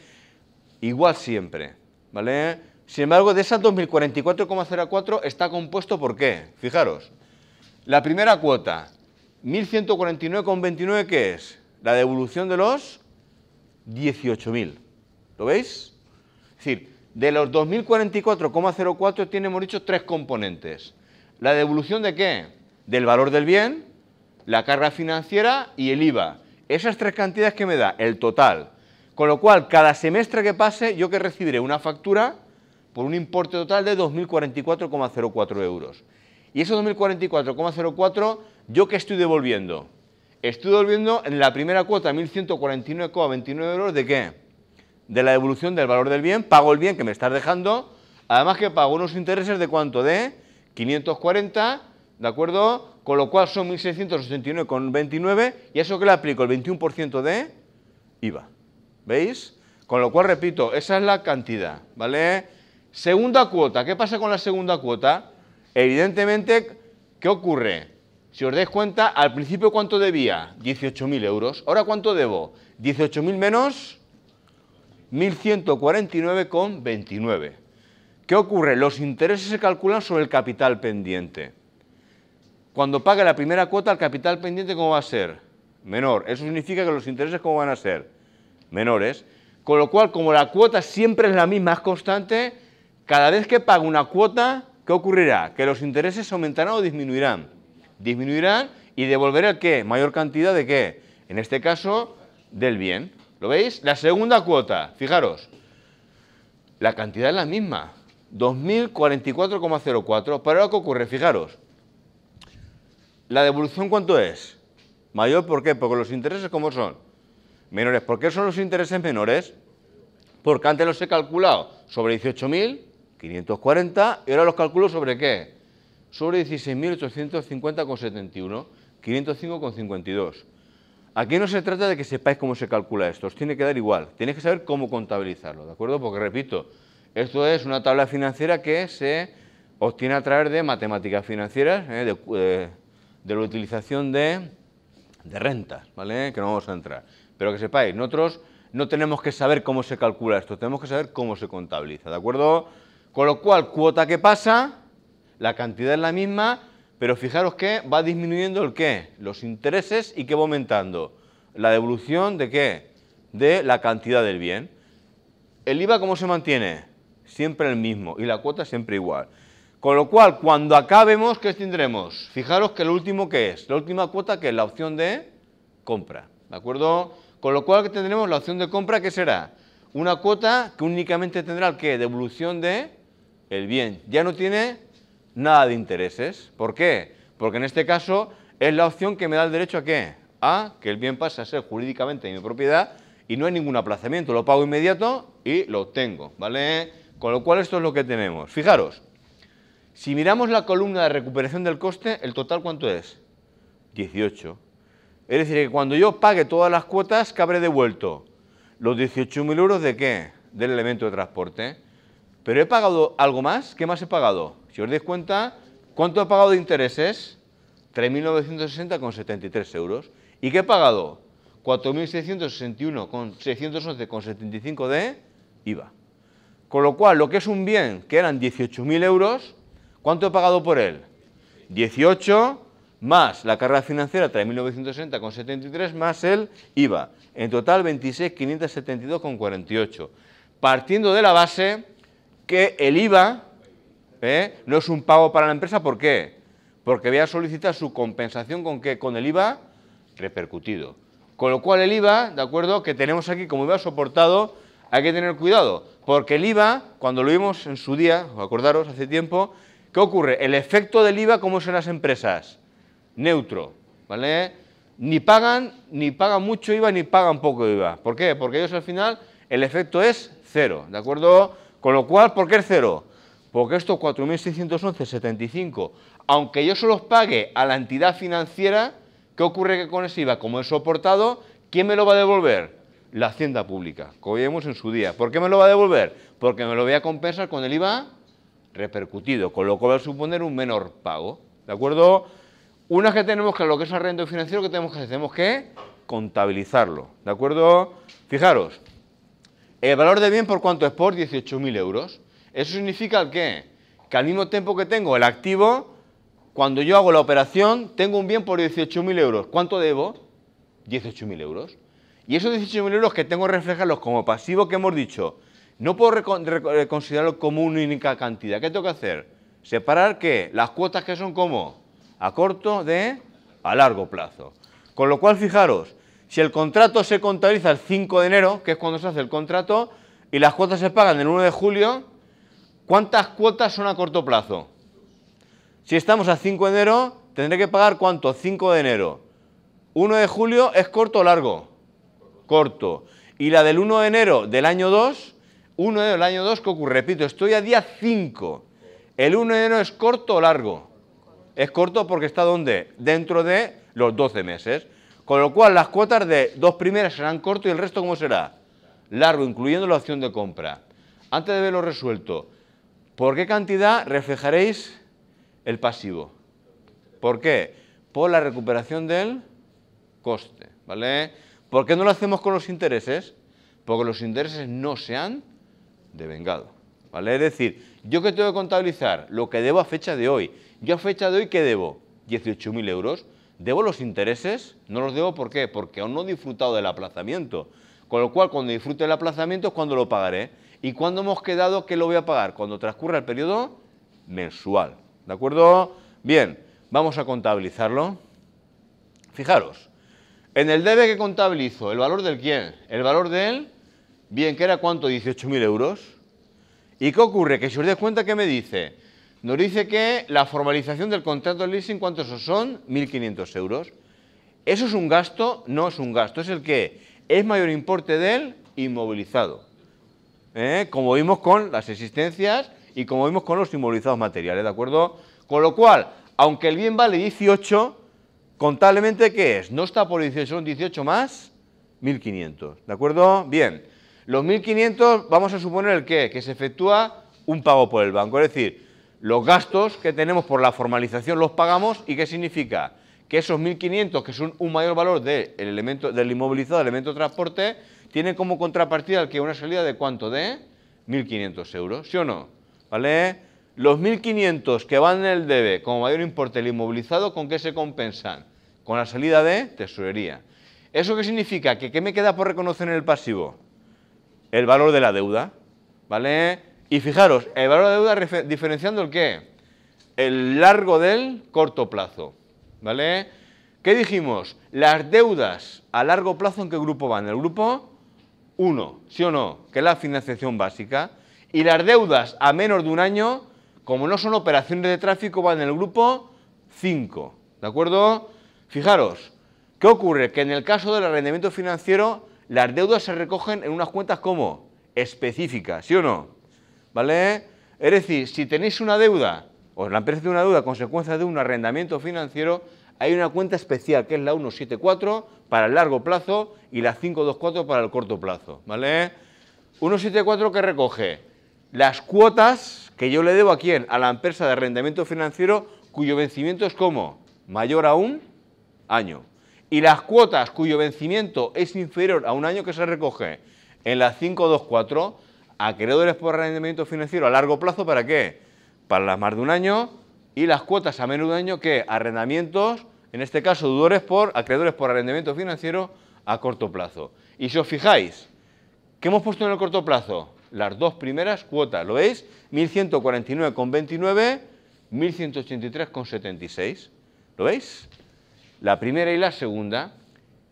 Igual siempre, ¿vale? Sin embargo, de esas 2.044,04 está compuesto por qué? Fijaros, la primera cuota, 1.149,29, ¿qué es? la devolución de los 18.000. ¿Lo veis? Es decir, de los 2044,04 tiene, dicho, tres componentes. ¿La devolución de qué? Del valor del bien, la carga financiera y el IVA. Esas tres cantidades que me da, el total. Con lo cual, cada semestre que pase, yo que recibiré una factura por un importe total de 2.044,04 euros. Y esos 2.044,04, ¿yo que estoy devolviendo? Estoy volviendo en la primera cuota 1.149,29 euros de qué? De la devolución del valor del bien, pago el bien que me estás dejando, además que pago unos intereses de cuánto? De 540, ¿de acuerdo? Con lo cual son 1.689,29 y eso que le aplico el 21% de IVA, ¿veis? Con lo cual, repito, esa es la cantidad, ¿vale? Segunda cuota, ¿qué pasa con la segunda cuota? Evidentemente, ¿qué ocurre? Si os dais cuenta, al principio ¿cuánto debía? 18.000 euros. ¿Ahora cuánto debo? 18.000 menos 1.149,29. ¿Qué ocurre? Los intereses se calculan sobre el capital pendiente. Cuando pague la primera cuota, el capital pendiente ¿cómo va a ser? Menor. Eso significa que los intereses ¿cómo van a ser? Menores. Con lo cual, como la cuota siempre es la misma, es constante, cada vez que pague una cuota, ¿qué ocurrirá? Que los intereses aumentarán o disminuirán disminuirán y devolveré el qué, mayor cantidad de qué, en este caso, del bien. ¿Lo veis? La segunda cuota, fijaros, la cantidad es la misma, 2044,04, pero ahora ¿qué ocurre, fijaros, la devolución cuánto es? Mayor, ¿por qué? Porque los intereses ¿cómo son? Menores. ¿Por qué son los intereses menores? Porque antes los he calculado sobre 18.540 y ahora los calculo sobre qué? sobre 16.850,71, 505,52. Aquí no se trata de que sepáis cómo se calcula esto, os tiene que dar igual, tenéis que saber cómo contabilizarlo, ¿de acuerdo? Porque repito, esto es una tabla financiera que se obtiene a través de matemáticas financieras, ¿eh? de, de, la utilización de, de rentas, ¿vale? Que no vamos a entrar. Pero que sepáis, nosotros no tenemos que saber cómo se calcula esto, tenemos que saber cómo se contabiliza, ¿de acuerdo? Con lo cual, cuota que pasa, la cantidad es la misma, pero fijaros que va disminuyendo el qué, los intereses y que va aumentando la devolución de qué, de la cantidad del bien. El IVA cómo se mantiene? Siempre el mismo y la cuota siempre igual. Con lo cual, cuando acabemos, ¿qué tendremos? Fijaros que el último que es, la última cuota que es la opción de compra, ¿de acuerdo? Con lo cual tendremos la opción de compra que será una cuota que únicamente tendrá el qué. devolución de el bien. Ya no tiene nada de intereses. ¿Por qué? Porque en este caso es la opción que me da el derecho a qué? A que el bien pase a ser jurídicamente mi propiedad y no hay ningún aplazamiento. Lo pago inmediato y lo obtengo, ¿vale? Con lo cual esto es lo que tenemos. Fijaros, si miramos la columna de recuperación del coste, ¿el total cuánto es? 18. Es decir, que cuando yo pague todas las cuotas, que habré devuelto? Los 18.000 euros de qué? Del elemento de transporte. Pero he pagado algo más. ¿Qué más he pagado? Si os dais cuenta, ¿cuánto he pagado de intereses? 3.960,73 euros. ¿Y qué he pagado? 4.661,611,75 de IVA. Con lo cual, lo que es un bien, que eran 18.000 euros, ¿cuánto he pagado por él? 18 más la carga financiera 3.960,73 más el IVA. En total 26.572,48. Partiendo de la base que el IVA ¿eh? no es un pago para la empresa, ¿por qué? Porque voy a solicitar su compensación con que con el IVA repercutido. Con lo cual el IVA, ¿de acuerdo? Que tenemos aquí como IVA soportado, hay que tener cuidado, porque el IVA, cuando lo vimos en su día, acordaros hace tiempo, ¿qué ocurre? El efecto del IVA, ¿cómo son las empresas? Neutro, ¿vale? Ni pagan, ni pagan mucho IVA, ni pagan poco IVA. ¿Por qué? Porque ellos al final el efecto es cero, ¿de acuerdo? Con lo cual, ¿por qué el cero? Porque estos 4.611,75, aunque yo se los pague a la entidad financiera, ¿qué ocurre que con ese IVA, como he soportado, ¿quién me lo va a devolver? La hacienda pública, como vimos en su día. ¿Por qué me lo va a devolver? Porque me lo voy a compensar con el IVA repercutido, con lo cual va a suponer un menor pago. ¿De acuerdo? Una que tenemos que, lo que es rento financiero, que tenemos que hacer? Tenemos que contabilizarlo. ¿De acuerdo? Fijaros, el valor de bien, ¿por cuánto es? Por 18.000 euros. Eso significa que, que al mismo tiempo que tengo el activo, cuando yo hago la operación, tengo un bien por 18.000 euros. ¿Cuánto debo? 18.000 euros. Y esos 18.000 euros que tengo reflejarlos como pasivo que hemos dicho, no puedo eh, considerarlo como una única cantidad. ¿Qué tengo que hacer? Separar que las cuotas que son como a corto de a largo plazo. Con lo cual, fijaros, si el contrato se contabiliza el 5 de enero, que es cuando se hace el contrato, y las cuotas se pagan el 1 de julio, ¿cuántas cuotas son a corto plazo? Si estamos a 5 de enero, tendré que pagar cuánto? 5 de enero. 1 de julio es corto o largo? Corto. Y la del 1 de enero del año 2, 1 de enero del año 2, ¿qué ocurre? Repito, estoy a día 5. ¿El 1 de enero es corto o largo? Es corto porque está ¿dónde? Dentro de los 12 meses. Con lo cual, las cuotas de dos primeras serán corto y el resto, ¿cómo será? Largo, incluyendo la opción de compra. Antes de verlo resuelto, ¿por qué cantidad reflejaréis el pasivo? ¿Por qué? Por la recuperación del coste, ¿vale? ¿Por qué no lo hacemos con los intereses? Porque los intereses no se han devengado, ¿vale? Es decir, yo que tengo que contabilizar lo que debo a fecha de hoy. Yo a fecha de hoy, ¿qué debo? 18.000 euros. Debo los intereses, no los debo ¿por qué? Porque aún no he disfrutado del aplazamiento. Con lo cual, cuando disfrute el aplazamiento es cuando lo pagaré. ¿Y cuándo hemos quedado que lo voy a pagar? Cuando transcurra el periodo mensual. ¿De acuerdo? Bien, vamos a contabilizarlo. Fijaros, en el debe que contabilizo, ¿el valor del quién? El valor de él. bien, que era cuánto, 18.000 euros. ¿Y qué ocurre? Que si os dais cuenta, que me dice? Nos dice que la formalización del contrato de leasing, ¿cuántos son? 1.500 euros. Eso es un gasto, no es un gasto, es el que es mayor importe del inmovilizado. ¿Eh? Como vimos con las existencias y como vimos con los inmovilizados materiales, ¿de acuerdo? Con lo cual, aunque el bien vale 18, contablemente, ¿qué es? No está por 18, son 18 más 1.500, ¿de acuerdo? Bien, los 1.500 vamos a suponer el qué, que se efectúa un pago por el banco, es decir, los gastos que tenemos por la formalización los pagamos y ¿qué significa? Que esos 1.500, que son un mayor valor del elemento, del inmovilizado, elemento transporte, tienen como contrapartida que una salida de cuánto? De 1.500 euros, ¿sí o no? ¿Vale? Los 1.500 que van en el debe como mayor importe del inmovilizado, ¿con qué se compensan? Con la salida de tesorería. ¿Eso qué significa? Que ¿qué me queda por reconocer en el pasivo? El valor de la deuda, ¿vale? Y fijaros, el valor de deuda diferenciando el qué? El largo del corto plazo. ¿Vale? ¿Qué dijimos? Las deudas a largo plazo en qué grupo van? En El grupo 1, ¿sí o no? Que es la financiación básica. Y las deudas a menos de un año, como no son operaciones de tráfico, van en el grupo 5. ¿De acuerdo? Fijaros, ¿qué ocurre? Que en el caso del arrendamiento financiero, las deudas se recogen en unas cuentas como específicas, ¿sí o no? ¿vale? Es decir, si tenéis una deuda, o la empresa tiene una deuda a consecuencia de un arrendamiento financiero, hay una cuenta especial que es la 174 para el largo plazo y la 524 para el corto plazo, ¿vale? 174 que recoge las cuotas que yo le debo a quién, a la empresa de arrendamiento financiero cuyo vencimiento es como mayor a un año y las cuotas cuyo vencimiento es inferior a un año que se recoge en la 524 acreedores por arrendamiento financiero a largo plazo, ¿para qué? Para las más de un año y las cuotas a menos de un año, ¿qué? arrendamientos, en este caso deudores por acreedores por arrendamiento financiero a corto plazo. Y si os fijáis, ¿qué hemos puesto en el corto plazo? Las dos primeras cuotas, ¿lo veis? 1149,29, 1183,76, ¿lo veis? La primera y la segunda.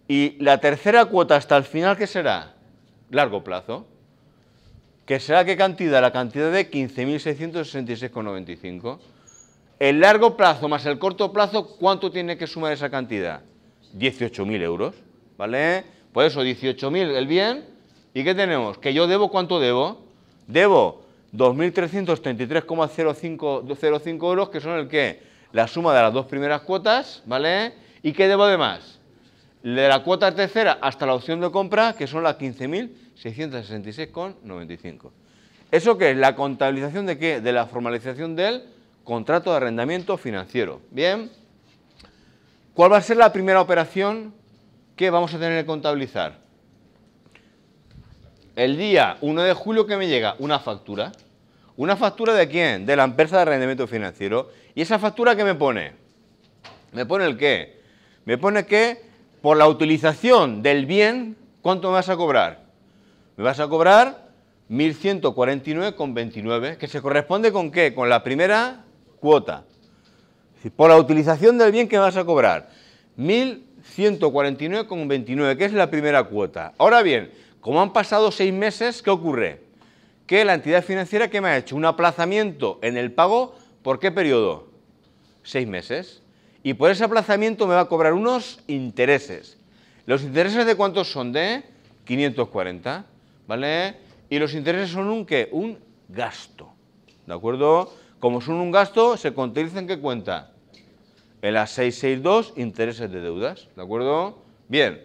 Y la tercera cuota hasta el final, ¿qué será? Largo plazo que será qué cantidad, la cantidad de 15.666,95. El largo plazo más el corto plazo, ¿cuánto tiene que sumar esa cantidad? 18.000 euros, ¿vale? Por pues eso 18.000 el bien, ¿y qué tenemos? Que yo debo, ¿cuánto debo? Debo 2.333,05 euros, que son el que la suma de las dos primeras cuotas, ¿vale? ¿Y qué debo además de la cuota tercera hasta la opción de compra, que son las 15.666,95. ¿Eso qué es? La contabilización de qué? De la formalización del contrato de arrendamiento financiero. Bien. ¿Cuál va a ser la primera operación que vamos a tener que contabilizar? El día 1 de julio que me llega una factura. ¿Una factura de quién? De la empresa de arrendamiento financiero. ¿Y esa factura qué me pone? Me pone el qué. Me pone que por la utilización del bien, ¿cuánto me vas a cobrar? Me vas a cobrar 1.149,29, que se corresponde con qué? Con la primera cuota. Por la utilización del bien ¿qué vas a cobrar, 1.149,29, que es la primera cuota. Ahora bien, como han pasado seis meses, ¿qué ocurre? Que la entidad financiera que me ha hecho un aplazamiento en el pago, ¿por qué periodo? Seis meses y por ese aplazamiento me va a cobrar unos intereses. ¿Los intereses de cuántos son? De 540, ¿vale? Y los intereses son un qué? Un gasto, ¿de acuerdo? Como son un gasto, se contabiliza en qué cuenta? En la 662, intereses de deudas, ¿de acuerdo? Bien.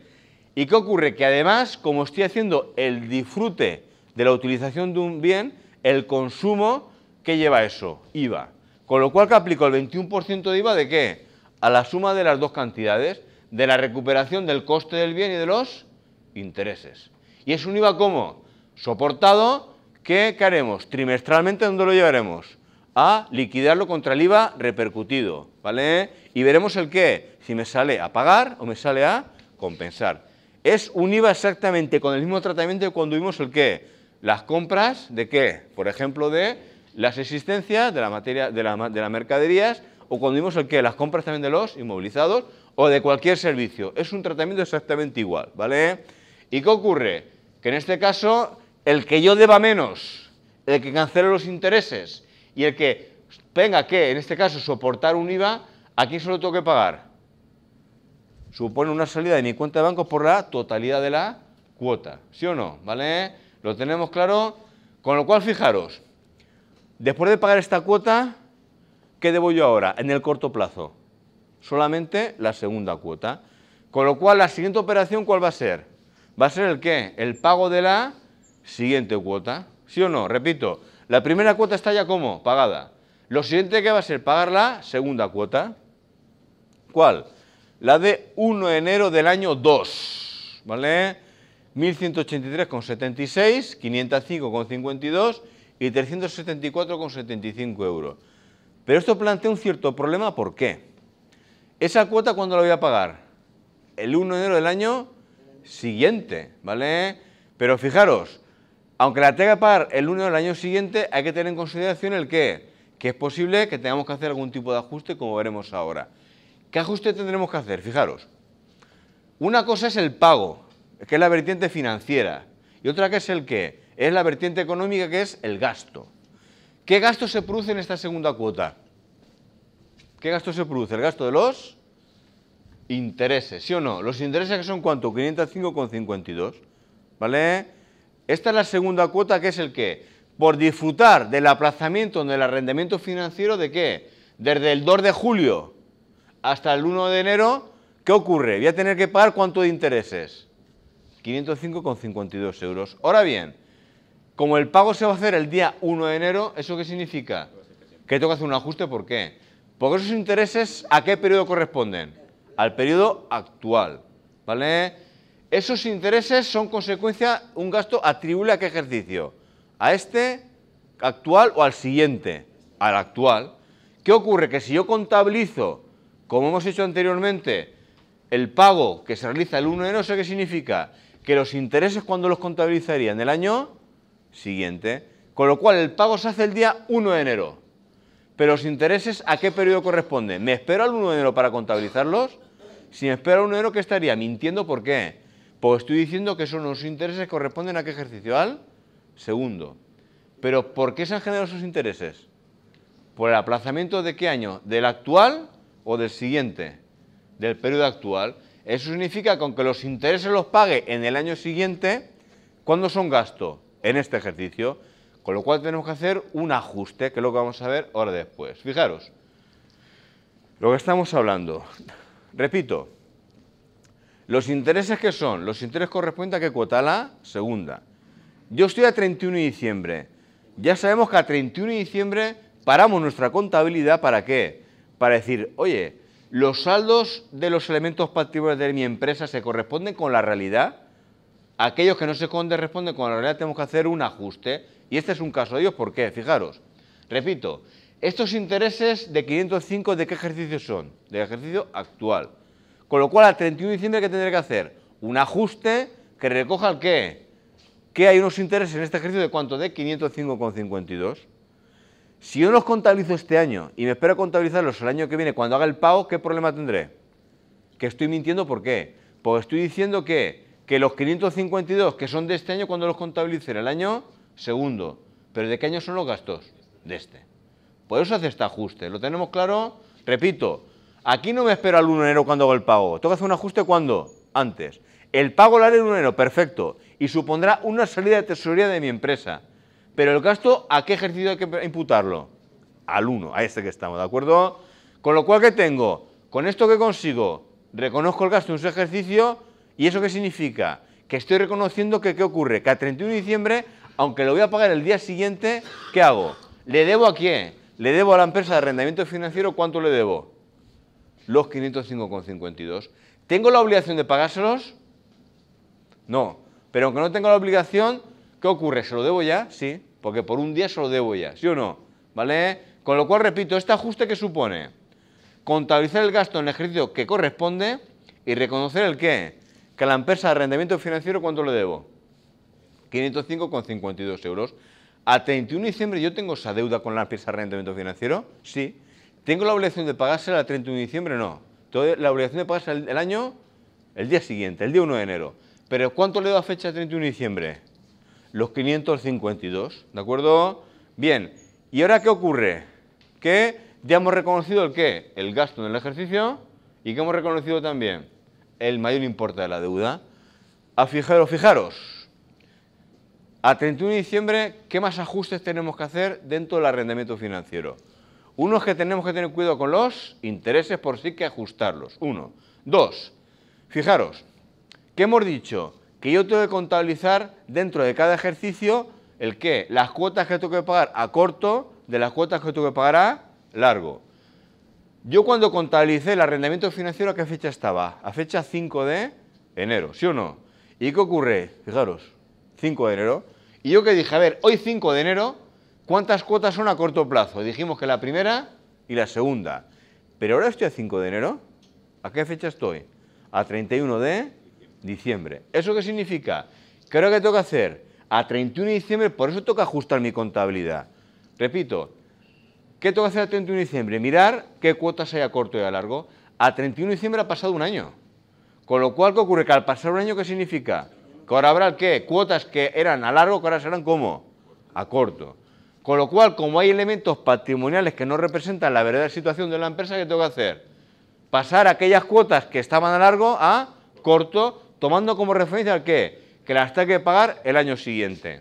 ¿Y qué ocurre? Que además, como estoy haciendo el disfrute de la utilización de un bien, el consumo, ¿qué lleva eso? IVA. Con lo cual, que aplico el 21% de IVA de qué? a la suma de las dos cantidades, de la recuperación del coste del bien y de los intereses. Y es un IVA como soportado que, ¿qué haremos? Trimestralmente, ¿dónde lo llevaremos? A liquidarlo contra el IVA repercutido, ¿vale? Y veremos el qué, si me sale a pagar o me sale a compensar. Es un IVA exactamente con el mismo tratamiento que cuando vimos el qué, las compras de qué, por ejemplo, de las existencias de, la materia, de las mercaderías o cuando vimos el que las compras también de los inmovilizados o de cualquier servicio. Es un tratamiento exactamente igual, ¿vale? ¿Y qué ocurre? Que en este caso, el que yo deba menos, el que cancele los intereses y el que tenga que, en este caso, soportar un IVA, ¿a quién se tengo que pagar? Supone una salida de mi cuenta de banco por la totalidad de la cuota, ¿sí o no? ¿Vale? ¿Lo tenemos claro? Con lo cual, fijaros, después de pagar esta cuota, ¿Qué debo yo ahora? En el corto plazo. Solamente la segunda cuota. Con lo cual, la siguiente operación, ¿cuál va a ser? Va a ser el qué? El pago de la siguiente cuota. ¿Sí o no? Repito, la primera cuota está ya como pagada. Lo siguiente que va a ser pagar la segunda cuota. ¿Cuál? La de 1 de enero del año 2. ¿Vale? 1.183,76, 505,52 y 374,75 euros. Pero esto plantea un cierto problema, ¿por qué? ¿Esa cuota cuándo la voy a pagar? El 1 de enero del año siguiente, ¿vale? Pero fijaros, aunque la tenga que pagar el 1 del año siguiente, hay que tener en consideración el qué, que es posible que tengamos que hacer algún tipo de ajuste, como veremos ahora. ¿Qué ajuste tendremos que hacer? Fijaros, una cosa es el pago, que es la vertiente financiera, y otra que es el qué, es la vertiente económica, que es el gasto. ¿Qué gasto se produce en esta segunda cuota? ¿Qué gasto se produce? El gasto de los intereses, ¿sí o no? Los intereses que son cuánto? 505,52. ¿Vale? Esta es la segunda cuota que es el qué? por disfrutar del aplazamiento del arrendamiento financiero, ¿de qué? Desde el 2 de julio hasta el 1 de enero, ¿qué ocurre? Voy a tener que pagar cuánto de intereses. 505,52 euros. Ahora bien, como el pago se va a hacer el día 1 de enero, ¿eso qué significa? Que tengo que hacer un ajuste, ¿por qué? Porque esos intereses, ¿a qué periodo corresponden? Al periodo actual, ¿vale? Esos intereses son consecuencia, un gasto atribuible a qué ejercicio? A este actual o al siguiente, al actual. ¿Qué ocurre? Que si yo contabilizo, como hemos hecho anteriormente, el pago que se realiza el 1 de enero, qué significa? Que los intereses, cuando los contabilizaría? En el año siguiente. Con lo cual, el pago se hace el día 1 de enero. Pero los intereses, ¿a qué periodo corresponde? ¿Me espero al 1 de enero para contabilizarlos? Si me espero al 1 de enero, ¿qué estaría? Mintiendo, ¿por qué? Pues estoy diciendo que son los intereses corresponden a qué ejercicio? Al segundo. Pero ¿por qué se han generado esos intereses? ¿Por el aplazamiento de qué año? ¿Del actual o del siguiente? Del periodo actual. Eso significa que los intereses los pague en el año siguiente, ¿cuándo son gasto? En este ejercicio. Con lo cual tenemos que hacer un ajuste, que es lo que vamos a ver ahora después. Fijaros, lo que estamos hablando, repito, los intereses que son, los intereses corresponden a qué cuota la segunda. Yo estoy a 31 de diciembre, ya sabemos que a 31 de diciembre paramos nuestra contabilidad, ¿para qué? Para decir, oye, los saldos de los elementos patrimoniales de mi empresa se corresponden con la realidad, aquellos que no se esconden responden cuando en realidad tenemos que hacer un ajuste. Y este es un caso de ellos, ¿por qué? Fijaros, repito, estos intereses de 505, ¿de qué ejercicio son? Del ejercicio actual. Con lo cual, al 31 de diciembre, ¿qué tendré que hacer? Un ajuste que recoja el qué. Que hay unos intereses en este ejercicio de cuánto? De 505,52. Si yo los contabilizo este año y me espero contabilizarlos el año que viene cuando haga el pago, ¿qué problema tendré? Que estoy mintiendo, ¿por qué? Porque estoy diciendo que que los 552 que son de este año, cuando los contabilicen? El año segundo. ¿Pero de qué año son los gastos? De este. Por eso hace este ajuste. ¿Lo tenemos claro? Repito, aquí no me espero al 1 de enero cuando hago el pago. Tengo que hacer un ajuste cuando? Antes. El pago lo haré el 1 de enero, perfecto. Y supondrá una salida de tesorería de mi empresa. Pero el gasto, ¿a qué ejercicio hay que imputarlo? Al 1, a este que estamos, ¿de acuerdo? Con lo cual, ¿qué tengo? Con esto que consigo, reconozco el gasto en su ejercicio ¿Y eso qué significa? Que estoy reconociendo que qué ocurre, que a 31 de diciembre, aunque lo voy a pagar el día siguiente, ¿qué hago? ¿Le debo a quién? ¿Le debo a la empresa de arrendamiento financiero cuánto le debo? Los 505,52. ¿Tengo la obligación de pagárselos? No. Pero aunque no tenga la obligación, ¿qué ocurre? ¿Se lo debo ya? Sí. Porque por un día se lo debo ya. ¿Sí o no? ¿Vale? Con lo cual, repito, este ajuste que supone contabilizar el gasto en el ejercicio que corresponde y reconocer el qué, que a la empresa de rendimiento financiero, ¿cuánto le debo? 505,52 euros. A 31 de diciembre yo tengo esa deuda con la empresa de rendimiento financiero, sí. ¿Tengo la obligación de pagársela a 31 de diciembre? No. Entonces, la obligación de pagársela el, año, el día siguiente, el día 1 de enero. Pero ¿cuánto le doy a fecha 31 de diciembre? Los 552, ¿de acuerdo? Bien, ¿y ahora qué ocurre? Que ya hemos reconocido el qué, el gasto en el ejercicio y que hemos reconocido también el mayor importe de la deuda. A fijaros, fijaros, a 31 de diciembre, ¿qué más ajustes tenemos que hacer dentro del arrendamiento financiero? Uno es que tenemos que tener cuidado con los intereses por sí que ajustarlos. Uno. Dos, fijaros, ¿qué hemos dicho? Que yo tengo que contabilizar dentro de cada ejercicio el qué, las cuotas que tengo que pagar a corto de las cuotas que tengo que pagar a largo. Yo cuando contabilicé el arrendamiento financiero, ¿a qué fecha estaba? A fecha 5 de enero, ¿sí o no? ¿Y qué ocurre? Fijaros, 5 de enero. Y yo que dije, a ver, hoy 5 de enero, ¿cuántas cuotas son a corto plazo? Dijimos que la primera y la segunda. Pero ahora estoy a 5 de enero. ¿A qué fecha estoy? A 31 de diciembre. ¿Eso qué significa? Creo que tengo que hacer? A 31 de diciembre, por eso toca ajustar mi contabilidad. Repito, ¿Qué tengo que hacer a 31 de diciembre? Mirar qué cuotas hay a corto y a largo. A 31 de diciembre ha pasado un año. Con lo cual, ¿qué ocurre? Que al pasar un año, ¿qué significa? Que ahora habrá qué? Cuotas que eran a largo, que ahora serán ¿cómo? A corto. Con lo cual, como hay elementos patrimoniales que no representan la verdadera situación de la empresa, ¿qué tengo que hacer? Pasar aquellas cuotas que estaban a largo a corto, tomando como referencia al qué? Que las tengo que pagar el año siguiente.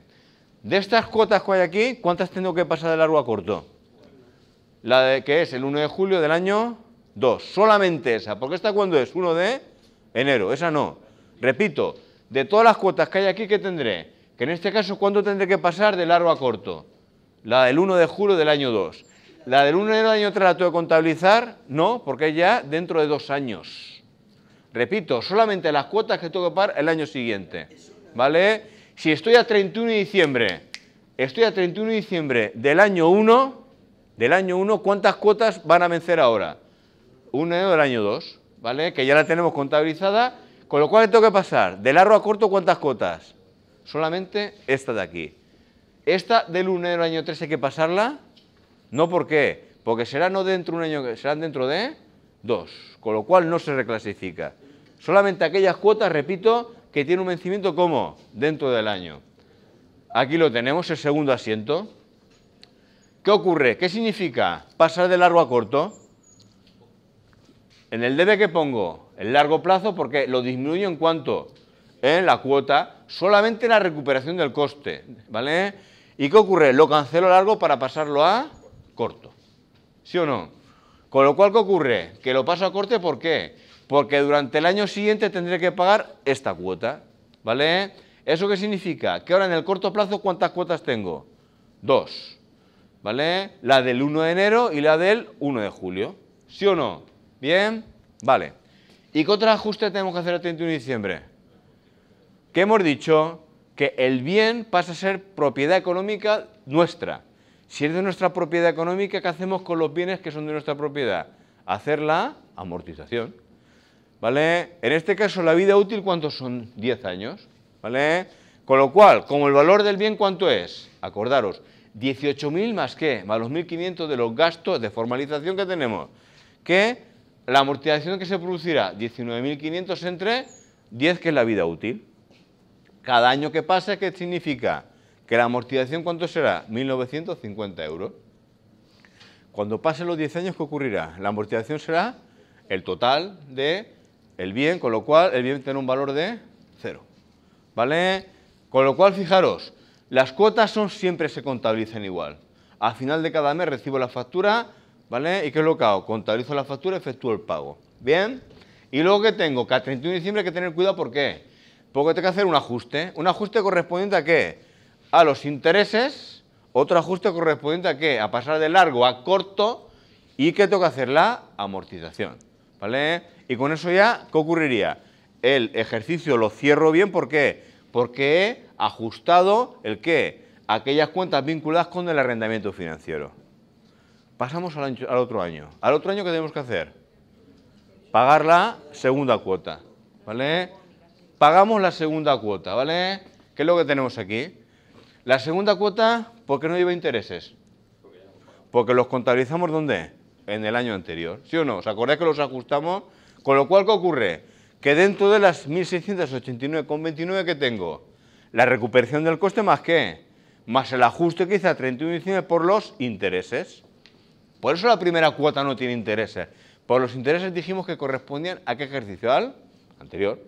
De estas cuotas que hay aquí, ¿cuántas tengo que pasar de largo a corto? la de, que es el 1 de julio del año 2. Solamente esa, porque esta cuando es 1 de enero, esa no. Repito, de todas las cuotas que hay aquí, ¿qué tendré? Que en este caso, ¿cuándo tendré que pasar de largo a corto? La del 1 de julio del año 2. La del 1 de enero del año 3 la tengo que contabilizar, no, porque ya dentro de dos años. Repito, solamente las cuotas que tengo que pagar el año siguiente. ¿Vale? Si estoy a 31 de diciembre, estoy a 31 de diciembre del año 1, del año 1, ¿cuántas cuotas van a vencer ahora? Un año del año 2, ¿vale? Que ya la tenemos contabilizada, con lo cual tengo que pasar de largo a corto cuántas cuotas. Solamente esta de aquí. Esta del 1 del año 3 hay que pasarla, no por qué, porque será no dentro un año, serán dentro de dos, con lo cual no se reclasifica. Solamente aquellas cuotas, repito, que tienen un vencimiento como dentro del año. Aquí lo tenemos, el segundo asiento. ¿Qué ocurre? ¿Qué significa pasar de largo a corto? En el debe que pongo el largo plazo porque lo disminuyo en cuanto en ¿eh? la cuota, solamente la recuperación del coste, ¿vale? ¿Y qué ocurre? Lo cancelo largo para pasarlo a corto, ¿sí o no? Con lo cual, ¿qué ocurre? Que lo paso a corte, ¿por qué? Porque durante el año siguiente tendré que pagar esta cuota, ¿vale? ¿Eso qué significa? Que ahora en el corto plazo, ¿cuántas cuotas tengo? Dos. ¿vale? La del 1 de enero y la del 1 de julio. ¿Sí o no? ¿Bien? Vale. ¿Y qué otro ajuste tenemos que hacer el 31 de diciembre? Que hemos dicho que el bien pasa a ser propiedad económica nuestra. Si es de nuestra propiedad económica, ¿qué hacemos con los bienes que son de nuestra propiedad? Hacer la amortización. ¿Vale? En este caso, la vida útil, ¿cuántos son? 10 años. ¿Vale? Con lo cual, como el valor del bien, ¿cuánto es? Acordaros, 18.000 más que, más los 1.500 de los gastos de formalización que tenemos, que la amortización que se producirá, 19.500 entre 10, que es la vida útil. Cada año que pasa, ¿qué significa? Que la amortización, ¿cuánto será? 1.950 euros. Cuando pasen los 10 años, ¿qué ocurrirá? La amortización será el total de el bien, con lo cual el bien tiene un valor de cero. ¿Vale? Con lo cual, fijaros, las cuotas son, siempre se contabilizan igual. Al final de cada mes recibo la factura, ¿vale? ¿Y qué es lo que hago? Contabilizo la factura, efectúo el pago. ¿Bien? Y luego ¿qué tengo, que a 31 de diciembre hay que tener cuidado, ¿por qué? Porque tengo que hacer un ajuste. ¿Un ajuste correspondiente a qué? A los intereses. Otro ajuste correspondiente a qué? A pasar de largo a corto. ¿Y qué tengo que hacer? La amortización. ¿Vale? Y con eso ya, ¿qué ocurriría? El ejercicio lo cierro bien, ¿por qué? Porque ajustado el qué, aquellas cuentas vinculadas con el arrendamiento financiero. Pasamos al, otro año. Al otro año, ¿qué tenemos que hacer? Pagar la segunda cuota, ¿vale? Pagamos la segunda cuota, ¿vale? ¿Qué es lo que tenemos aquí? La segunda cuota, ¿por qué no lleva intereses? Porque los contabilizamos ¿dónde? En el año anterior, ¿sí o no? ¿Os acordáis que los ajustamos? Con lo cual, ¿qué ocurre? Que dentro de las 1.689,29 que tengo, la recuperación del coste más qué? Más el ajuste que hice a diciembre por los intereses. Por eso la primera cuota no tiene intereses. Por los intereses dijimos que correspondían a qué ejercicio al anterior.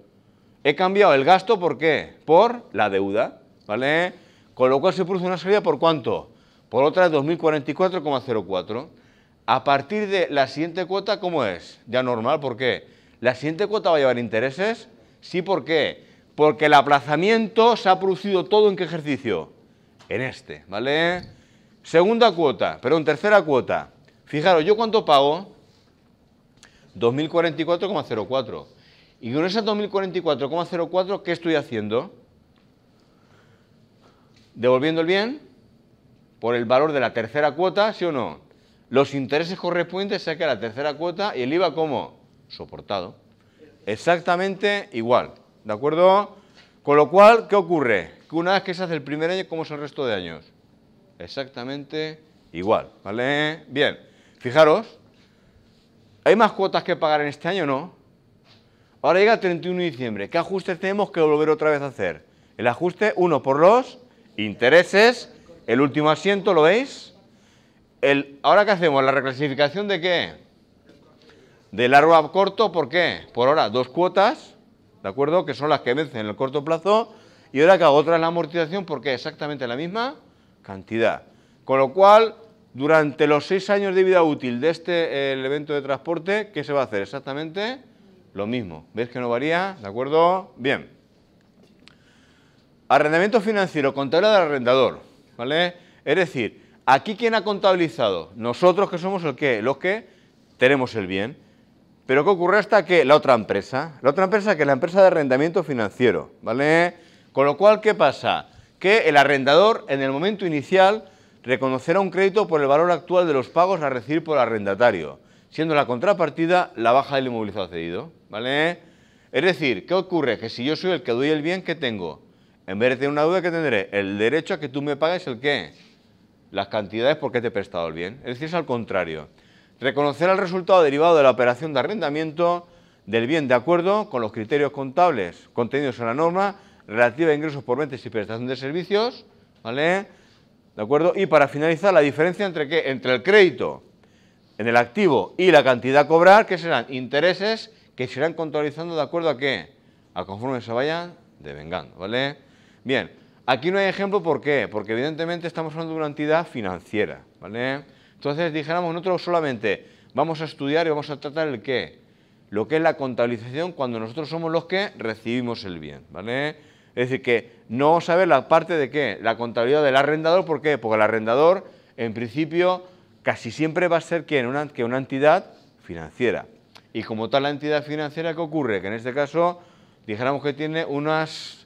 He cambiado el gasto por qué? Por la deuda, ¿vale? Con lo cual se produce una salida por cuánto? Por otra 2044,04. A partir de la siguiente cuota, ¿cómo es? Ya normal, ¿por qué? La siguiente cuota va a llevar intereses, sí, ¿por qué? porque el aplazamiento se ha producido todo en qué ejercicio? En este, ¿vale? Segunda cuota, pero en tercera cuota. Fijaros, ¿yo cuánto pago? 2044,04. Y con esa 2044,04, ¿qué estoy haciendo? Devolviendo el bien por el valor de la tercera cuota, ¿sí o no? Los intereses correspondientes se que la tercera cuota y el IVA como soportado. Exactamente igual. ¿De acuerdo? Con lo cual, ¿qué ocurre? Que una vez que se hace el primer año, ¿cómo es el resto de años? Exactamente igual, ¿vale? Bien, fijaros, ¿hay más cuotas que pagar en este año o no? Ahora llega el 31 de diciembre, ¿qué ajustes tenemos que volver otra vez a hacer? El ajuste, uno, por los intereses, el último asiento, ¿lo veis? El, ¿Ahora qué hacemos? ¿La reclasificación de qué? De largo a corto, ¿por qué? Por ahora, dos cuotas, ¿de acuerdo? Que son las que vencen en el corto plazo y ahora que hago otra es la amortización porque es exactamente la misma cantidad. Con lo cual, durante los seis años de vida útil de este elemento de transporte, ¿qué se va a hacer? Exactamente lo mismo. ¿Veis que no varía? ¿De acuerdo? Bien. Arrendamiento financiero, contable del arrendador, ¿vale? Es decir, aquí ¿quién ha contabilizado? Nosotros que somos el qué, los que tenemos el bien. Pero ¿qué ocurre hasta que la otra empresa? La otra empresa que es la empresa de arrendamiento financiero, ¿vale? Con lo cual, ¿qué pasa? Que el arrendador en el momento inicial reconocerá un crédito por el valor actual de los pagos a recibir por arrendatario, siendo la contrapartida la baja del inmovilizado cedido, ¿vale? Es decir, ¿qué ocurre? Que si yo soy el que doy el bien, ¿qué tengo? En vez de tener una duda, ¿qué tendré? El derecho a que tú me pagues el qué? Las cantidades porque te he prestado el bien. Es decir, es al contrario. Reconocer el resultado derivado de la operación de arrendamiento del bien de acuerdo con los criterios contables contenidos en la norma relativa a ingresos por ventas y prestación de servicios, ¿vale? ¿De acuerdo? Y para finalizar, la diferencia entre, ¿qué? entre el crédito en el activo y la cantidad a cobrar, que serán intereses que se irán contabilizando de acuerdo a qué? A conforme se vayan devengando, ¿vale? Bien, aquí no hay ejemplo, ¿por qué? Porque evidentemente estamos hablando de una entidad financiera, ¿vale? Entonces dijéramos nosotros solamente, vamos a estudiar y vamos a tratar el qué, lo que es la contabilización cuando nosotros somos los que recibimos el bien, ¿vale? Es decir, que no vamos a ver la parte de qué, la contabilidad del arrendador, ¿por qué? Porque el arrendador, en principio, casi siempre va a ser quien Una, que una entidad financiera. Y como tal la entidad financiera, ¿qué ocurre? Que en este caso, dijéramos que tiene unas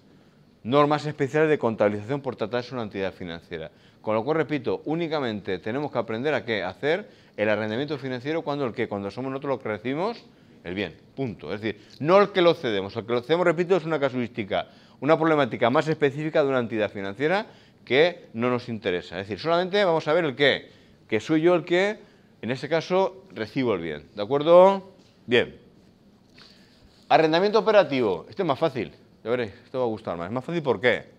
normas especiales de contabilización por tratarse de una entidad financiera. Con lo cual, repito, únicamente tenemos que aprender a qué, hacer el arrendamiento financiero cuando el que, cuando somos nosotros los que recibimos el bien, punto. Es decir, no el que lo cedemos, el que lo cedemos, repito, es una casuística, una problemática más específica de una entidad financiera que no nos interesa. Es decir, solamente vamos a ver el qué, que soy yo el que, en ese caso, recibo el bien, ¿de acuerdo? Bien. Arrendamiento operativo, este es más fácil, ya veréis, esto va a gustar más. Es más fácil, ¿por qué?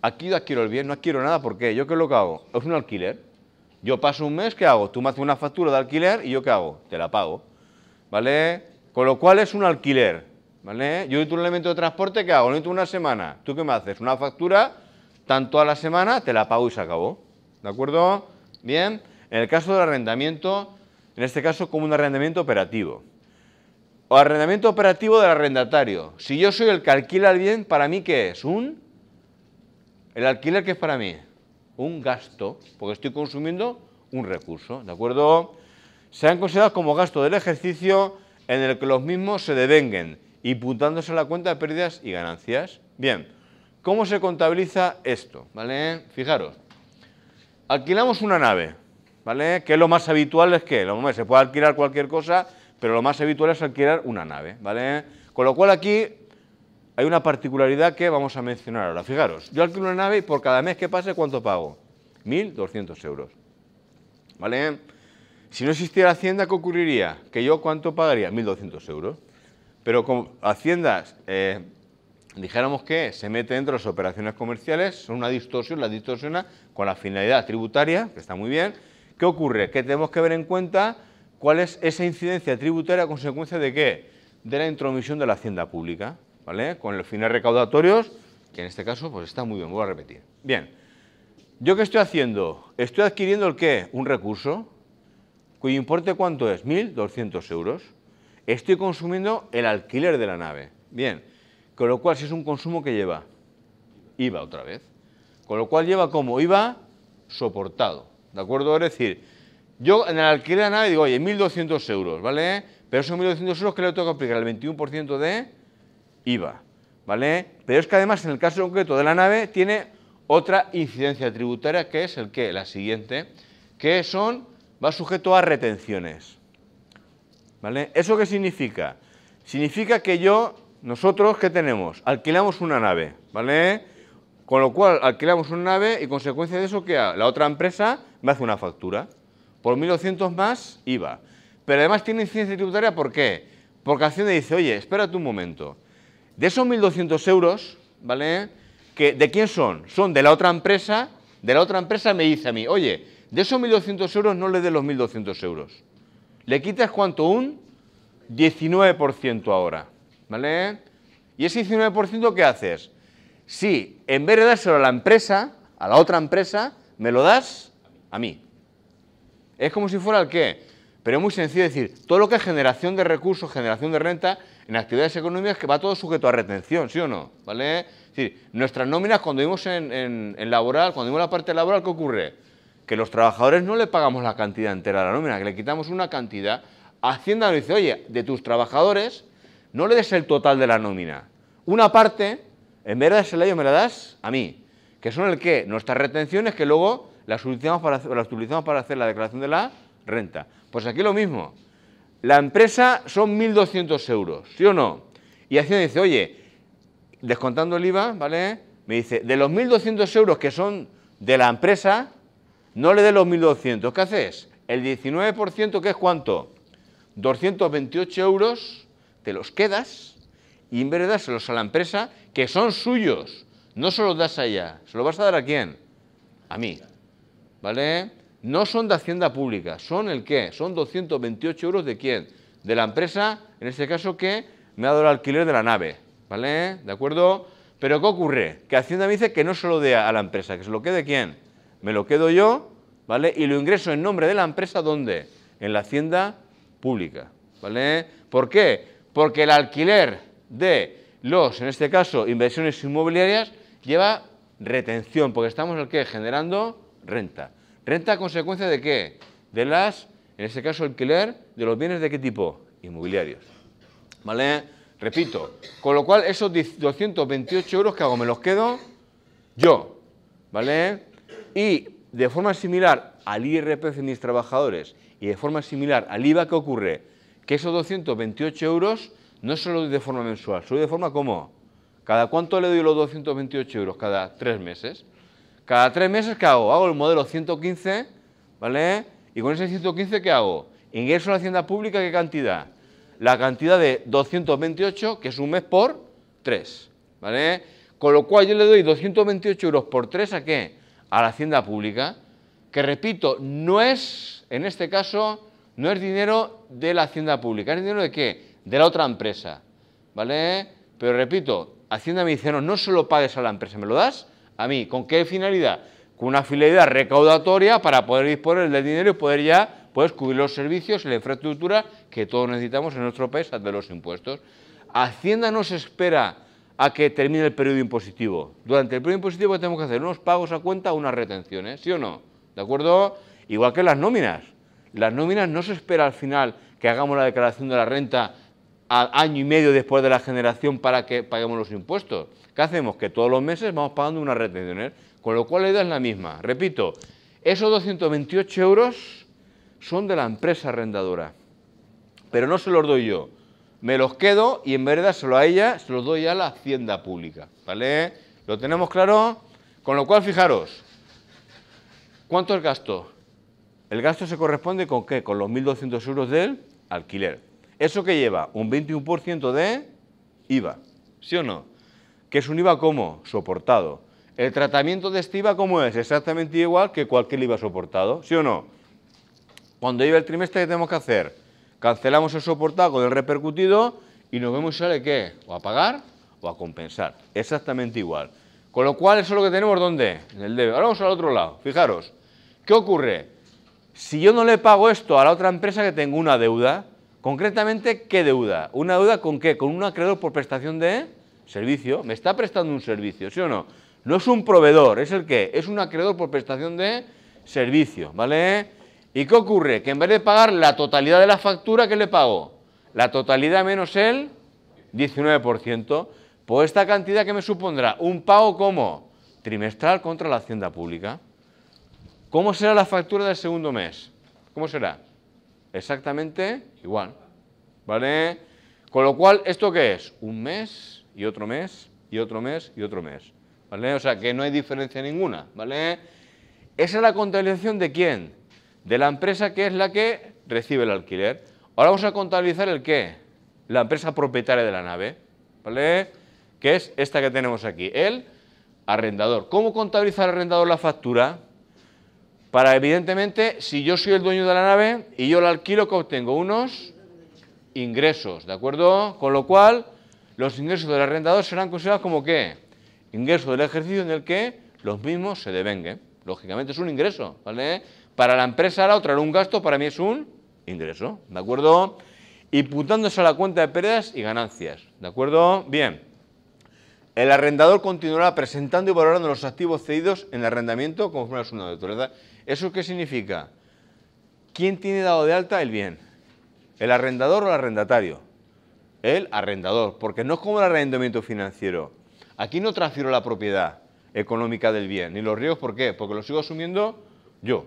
Aquí yo adquiero el bien, no adquiero nada, ¿por qué? ¿Yo qué es lo que hago? Es un alquiler. Yo paso un mes, ¿qué hago? Tú me haces una factura de alquiler y yo ¿qué hago? Te la pago, ¿vale? Con lo cual es un alquiler, ¿vale? Yo necesito un elemento de transporte, ¿qué hago? Lo una semana. ¿Tú qué me haces? Una factura, tanto a la semana, te la pago y se acabó, ¿de acuerdo? Bien, en el caso del arrendamiento, en este caso como un arrendamiento operativo. O arrendamiento operativo del arrendatario. Si yo soy el que alquila el bien, ¿para mí qué es? Un el alquiler que es para mí un gasto, porque estoy consumiendo un recurso, ¿de acuerdo? Se han considerado como gasto del ejercicio en el que los mismos se devenguen, imputándose a la cuenta de pérdidas y ganancias. Bien, ¿cómo se contabiliza esto? ¿Vale? Fijaros, alquilamos una nave, ¿vale? Que lo más habitual es que, se puede alquilar cualquier cosa, pero lo más habitual es alquilar una nave, ¿vale? Con lo cual aquí hay una particularidad que vamos a mencionar ahora. Fijaros, yo alquilo una nave y por cada mes que pase, ¿cuánto pago? 1.200 euros. ¿Vale? Si no existiera Hacienda, ¿qué ocurriría? ¿Que yo cuánto pagaría? 1.200 euros. Pero con Hacienda, eh, dijéramos que se mete dentro de las operaciones comerciales, son una distorsión, la distorsiona con la finalidad tributaria, que está muy bien. ¿Qué ocurre? Que tenemos que ver en cuenta cuál es esa incidencia tributaria a consecuencia de qué? De la intromisión de la Hacienda Pública. ¿vale? Con los fines recaudatorios, que en este caso pues está muy bien, voy a repetir. Bien, ¿yo qué estoy haciendo? Estoy adquiriendo el qué? Un recurso, cuyo importe cuánto es? 1.200 euros. Estoy consumiendo el alquiler de la nave. Bien, con lo cual si es un consumo que lleva IVA otra vez. Con lo cual lleva como IVA soportado, ¿de acuerdo? Es decir, yo en el alquiler de la nave digo, oye, 1.200 euros, ¿vale? Pero esos 1.200 euros que le tengo que aplicar el 21% de IVA. ¿Vale? Pero es que además en el caso concreto de la nave tiene otra incidencia tributaria que es el que, la siguiente, que son, va sujeto a retenciones. ¿Vale? ¿Eso qué significa? Significa que yo, nosotros, ¿qué tenemos? Alquilamos una nave, ¿vale? Con lo cual, alquilamos una nave y consecuencia de eso, que La otra empresa me hace una factura. Por 1.200 más IVA. Pero además tiene incidencia tributaria, ¿por qué? Porque Hacienda dice, oye, espérate un momento de esos 1.200 euros, ¿vale? Que, ¿De quién son? Son de la otra empresa, de la otra empresa me dice a mí, oye, de esos 1.200 euros no le des los 1.200 euros. ¿Le quitas cuánto? Un 19% ahora, ¿vale? ¿Y ese 19% qué haces? Si en vez de dárselo a la empresa, a la otra empresa, me lo das a mí. Es como si fuera el qué. Pero es muy sencillo decir, todo lo que es generación de recursos, generación de renta, en actividades económicas que va todo sujeto a retención, ¿sí o no? ¿Vale? Es nuestras nóminas cuando vimos en, laboral, cuando vimos la parte laboral, ¿qué ocurre? Que los trabajadores no le pagamos la cantidad entera de la nómina, que le quitamos una cantidad. Hacienda nos dice, oye, de tus trabajadores no le des el total de la nómina. Una parte, en vez de ley año me la das a mí. Que son el que nuestras retenciones que luego las utilizamos para, las utilizamos para hacer la declaración de la renta. Pues aquí lo mismo la empresa son 1.200 euros, ¿sí o no? Y Hacienda dice, oye, descontando el IVA, ¿vale? Me dice, de los 1.200 euros que son de la empresa, no le dé los 1.200. ¿Qué haces? El 19%, ¿qué es cuánto? 228 euros, te los quedas y en vez de dárselos a la empresa, que son suyos, no se los das allá. ¿Se los vas a dar a quién? A mí. ¿Vale? no son de Hacienda Pública, son el qué, son 228 euros de quién, de la empresa, en este caso que me ha dado el alquiler de la nave, ¿vale? ¿De acuerdo? Pero ¿qué ocurre? Que Hacienda me dice que no se lo dé a la empresa, que se lo quede quién, me lo quedo yo, ¿vale? Y lo ingreso en nombre de la empresa, ¿dónde? En la Hacienda Pública, ¿vale? ¿Por qué? Porque el alquiler de los, en este caso, inversiones inmobiliarias, lleva retención, porque estamos el que generando renta. Renta a consecuencia de qué? De las, en este caso alquiler, de los bienes de qué tipo? Inmobiliarios. ¿Vale? Repito, con lo cual esos 228 euros que hago me los quedo yo. ¿Vale? Y de forma similar al IRPF de mis trabajadores y de forma similar al IVA que ocurre, que esos 228 euros no solo de forma mensual, solo de forma como. ¿Cada cuánto le doy los 228 euros? Cada tres meses. Cada tres meses, ¿qué hago? Hago el modelo 115, ¿vale? Y con ese 115, ¿qué hago? Ingreso a la hacienda pública, ¿qué cantidad? La cantidad de 228, que es un mes por tres, ¿vale? Con lo cual yo le doy 228 euros por tres, ¿a qué? A la hacienda pública, que repito, no es, en este caso, no es dinero de la hacienda pública, ¿es dinero de qué? De la otra empresa, ¿vale? Pero repito, Hacienda me dice, no, solo pagues a la empresa, me lo das a mí. ¿Con qué finalidad? Con una finalidad recaudatoria para poder disponer del dinero y poder ya pues, cubrir los servicios y la infraestructura que todos necesitamos en nuestro país de los impuestos. Hacienda no se espera a que termine el periodo impositivo. Durante el periodo impositivo tenemos que hacer unos pagos a cuenta, unas retenciones, ¿sí o no? ¿De acuerdo? Igual que las nóminas. Las nóminas no se espera al final que hagamos la declaración de la renta a año y medio después de la generación para que paguemos los impuestos. ¿Qué hacemos? Que todos los meses vamos pagando una retención, con lo cual la idea es la misma. Repito, esos 228 euros son de la empresa arrendadora, pero no se los doy yo, me los quedo y en verdad se los a ella, se los doy a la hacienda pública, ¿vale? ¿Lo tenemos claro? Con lo cual, fijaros, ¿cuánto es el gasto? El gasto se corresponde con qué? Con los 1.200 euros del alquiler. ¿Eso que lleva? Un 21% de IVA, ¿sí o no? ¿Qué es un IVA como? Soportado. ¿El tratamiento de este IVA cómo es? Exactamente igual que cualquier IVA soportado, ¿sí o no? Cuando llega el trimestre, ¿qué tenemos que hacer? Cancelamos el soportado con el repercutido y nos vemos si sale qué, o a pagar o a compensar, exactamente igual. Con lo cual, eso es lo que tenemos, ¿dónde? En el debe. Ahora vamos al otro lado, fijaros. ¿Qué ocurre? Si yo no le pago esto a la otra empresa que tengo una deuda, Concretamente, ¿qué deuda? ¿Una deuda con qué? Con un acreedor por prestación de servicio. Me está prestando un servicio, ¿sí o no? No es un proveedor, es el qué? Es un acreedor por prestación de servicio, ¿vale? ¿Y qué ocurre? Que en vez de pagar la totalidad de la factura, ¿qué le pago? La totalidad menos el 19%. Por esta cantidad que me supondrá un pago como trimestral contra la hacienda pública. ¿Cómo será la factura del segundo mes? ¿Cómo será? Exactamente igual. ¿Vale? Con lo cual, ¿esto qué es? Un mes y otro mes y otro mes y otro mes. ¿Vale? O sea, que no hay diferencia ninguna. ¿Vale? Esa es la contabilización de quién? De la empresa que es la que recibe el alquiler. Ahora vamos a contabilizar el qué? La empresa propietaria de la nave. ¿Vale? Que es esta que tenemos aquí, el arrendador. ¿Cómo contabilizar el arrendador la factura? Para, evidentemente, si yo soy el dueño de la nave y yo la alquilo, que obtengo unos ingresos, ¿de acuerdo? Con lo cual, los ingresos del arrendador serán considerados como qué? Ingreso del ejercicio en el que los mismos se devenguen. Lógicamente es un ingreso, ¿vale? Para la empresa la otra era un gasto, para mí es un ingreso, ¿de acuerdo? Y Imputándose a la cuenta de pérdidas y ganancias, ¿de acuerdo? Bien. El arrendador continuará presentando y valorando los activos cedidos en el arrendamiento conforme a su naturaleza. ¿Eso qué significa? ¿Quién tiene dado de alta el bien? ¿El arrendador o el arrendatario? El arrendador, porque no es como el arrendamiento financiero. Aquí no transfiero la propiedad económica del bien, ni los riesgos, ¿por qué? Porque los sigo asumiendo yo.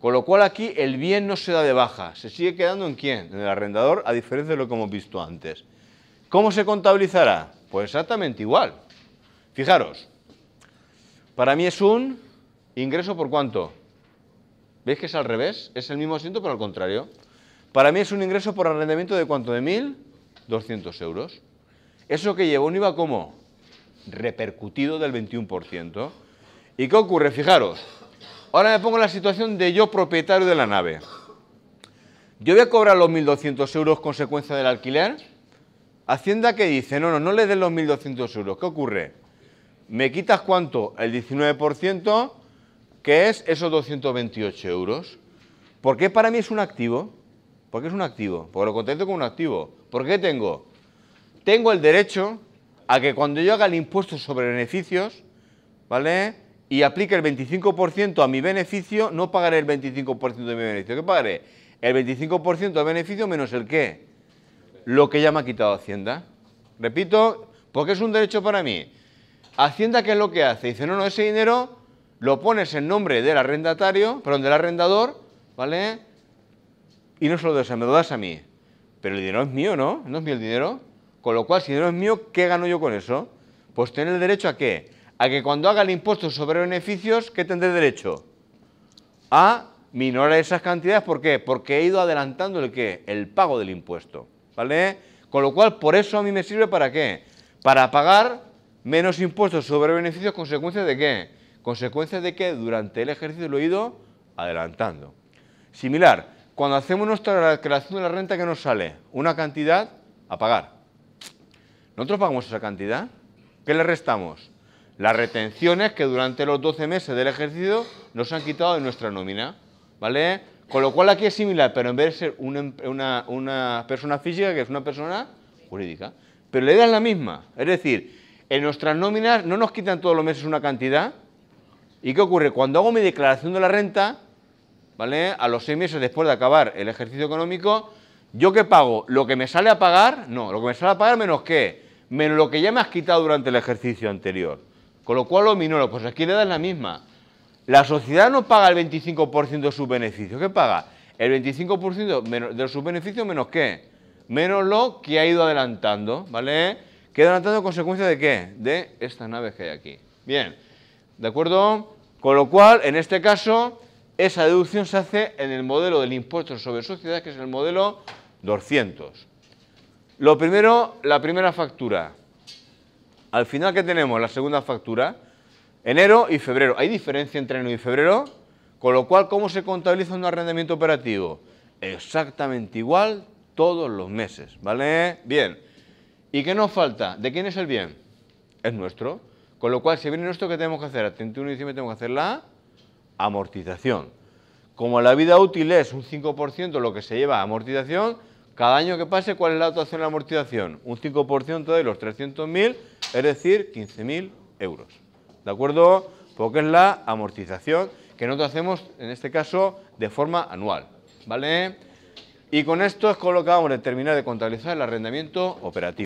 Con lo cual aquí el bien no se da de baja, se sigue quedando en quién, en el arrendador, a diferencia de lo que hemos visto antes. ¿Cómo se contabilizará? Pues exactamente igual. Fijaros, para mí es un ingreso por cuánto. ¿Veis que es al revés? Es el mismo asiento, pero al contrario. Para mí es un ingreso por arrendamiento de cuánto? De 1.200 euros. Eso que llevo un IVA como repercutido del 21%. ¿Y qué ocurre? Fijaros, ahora me pongo en la situación de yo propietario de la nave. Yo voy a cobrar los 1.200 euros consecuencia del alquiler Hacienda que dice, no, no, no le den los 1.200 euros. ¿Qué ocurre? ¿Me quitas cuánto? El 19%, que es esos 228 euros. ¿Por qué para mí es un activo? ¿Por qué es un activo? Porque lo contento como un activo. ¿Por qué tengo? Tengo el derecho a que cuando yo haga el impuesto sobre beneficios, ¿vale? Y aplique el 25% a mi beneficio, no pagaré el 25% de mi beneficio. ¿Qué pagaré? El 25% de beneficio menos el qué? lo que ya me ha quitado Hacienda. Repito, porque es un derecho para mí. Hacienda, ¿qué es lo que hace? Dice, no, no, ese dinero lo pones en nombre del arrendatario, perdón, del arrendador, ¿vale? Y no se lo me lo das a mí. Pero el dinero es mío, ¿no? No es mío el dinero. Con lo cual, si el dinero es mío, ¿qué gano yo con eso? Pues tener el derecho a qué? A que cuando haga el impuesto sobre beneficios, ¿qué tendré derecho? A minorar esas cantidades, ¿por qué? Porque he ido adelantando el qué? El pago del impuesto. ¿vale? Con lo cual, por eso a mí me sirve para qué? Para pagar menos impuestos sobre beneficios, consecuencia de qué? Consecuencia de que durante el ejercicio lo he ido adelantando. Similar, cuando hacemos nuestra creación de la renta que nos sale una cantidad a pagar. Nosotros pagamos esa cantidad, ¿qué le restamos? Las retenciones que durante los 12 meses del ejercicio nos han quitado de nuestra nómina, ¿vale? Con lo cual aquí es similar, pero en vez de ser una, persona física, que es una persona jurídica. Pero la idea es la misma. Es decir, en nuestras nóminas no nos quitan todos los meses una cantidad. ¿Y qué ocurre? Cuando hago mi declaración de la renta, ¿vale? A los seis meses después de acabar el ejercicio económico, ¿yo qué pago? ¿Lo que me sale a pagar? No, lo que me sale a pagar menos qué? Menos lo que ya me has quitado durante el ejercicio anterior. Con lo cual lo minoro, pues aquí le es la misma. La sociedad no paga el 25% de sus beneficios. ¿Qué paga? El 25% de sus beneficios menos qué? Menos lo que ha ido adelantando, ¿vale? ¿Qué adelantando? adelantado consecuencia de qué? De estas naves que hay aquí. Bien, ¿de acuerdo? Con lo cual, en este caso, esa deducción se hace en el modelo del impuesto sobre sociedades, que es el modelo 200. Lo primero, la primera factura. Al final, ¿qué tenemos? La segunda factura Enero y febrero. ¿Hay diferencia entre enero y febrero? Con lo cual, ¿cómo se contabiliza un arrendamiento operativo? Exactamente igual todos los meses, ¿vale? Bien. ¿Y qué nos falta? ¿De quién es el bien? Es nuestro. Con lo cual, si viene nuestro, ¿qué tenemos que hacer? A 31 de diciembre tenemos que hacer la amortización. Como la vida útil es un 5% lo que se lleva a amortización, cada año que pase, ¿cuál es la actuación de la amortización? Un 5% de los 300.000, es decir, 15.000 euros. ¿De acuerdo? Porque es la amortización que nosotros hacemos, en este caso, de forma anual. ¿Vale? Y con esto es con lo que a terminar de contabilizar el arrendamiento operativo.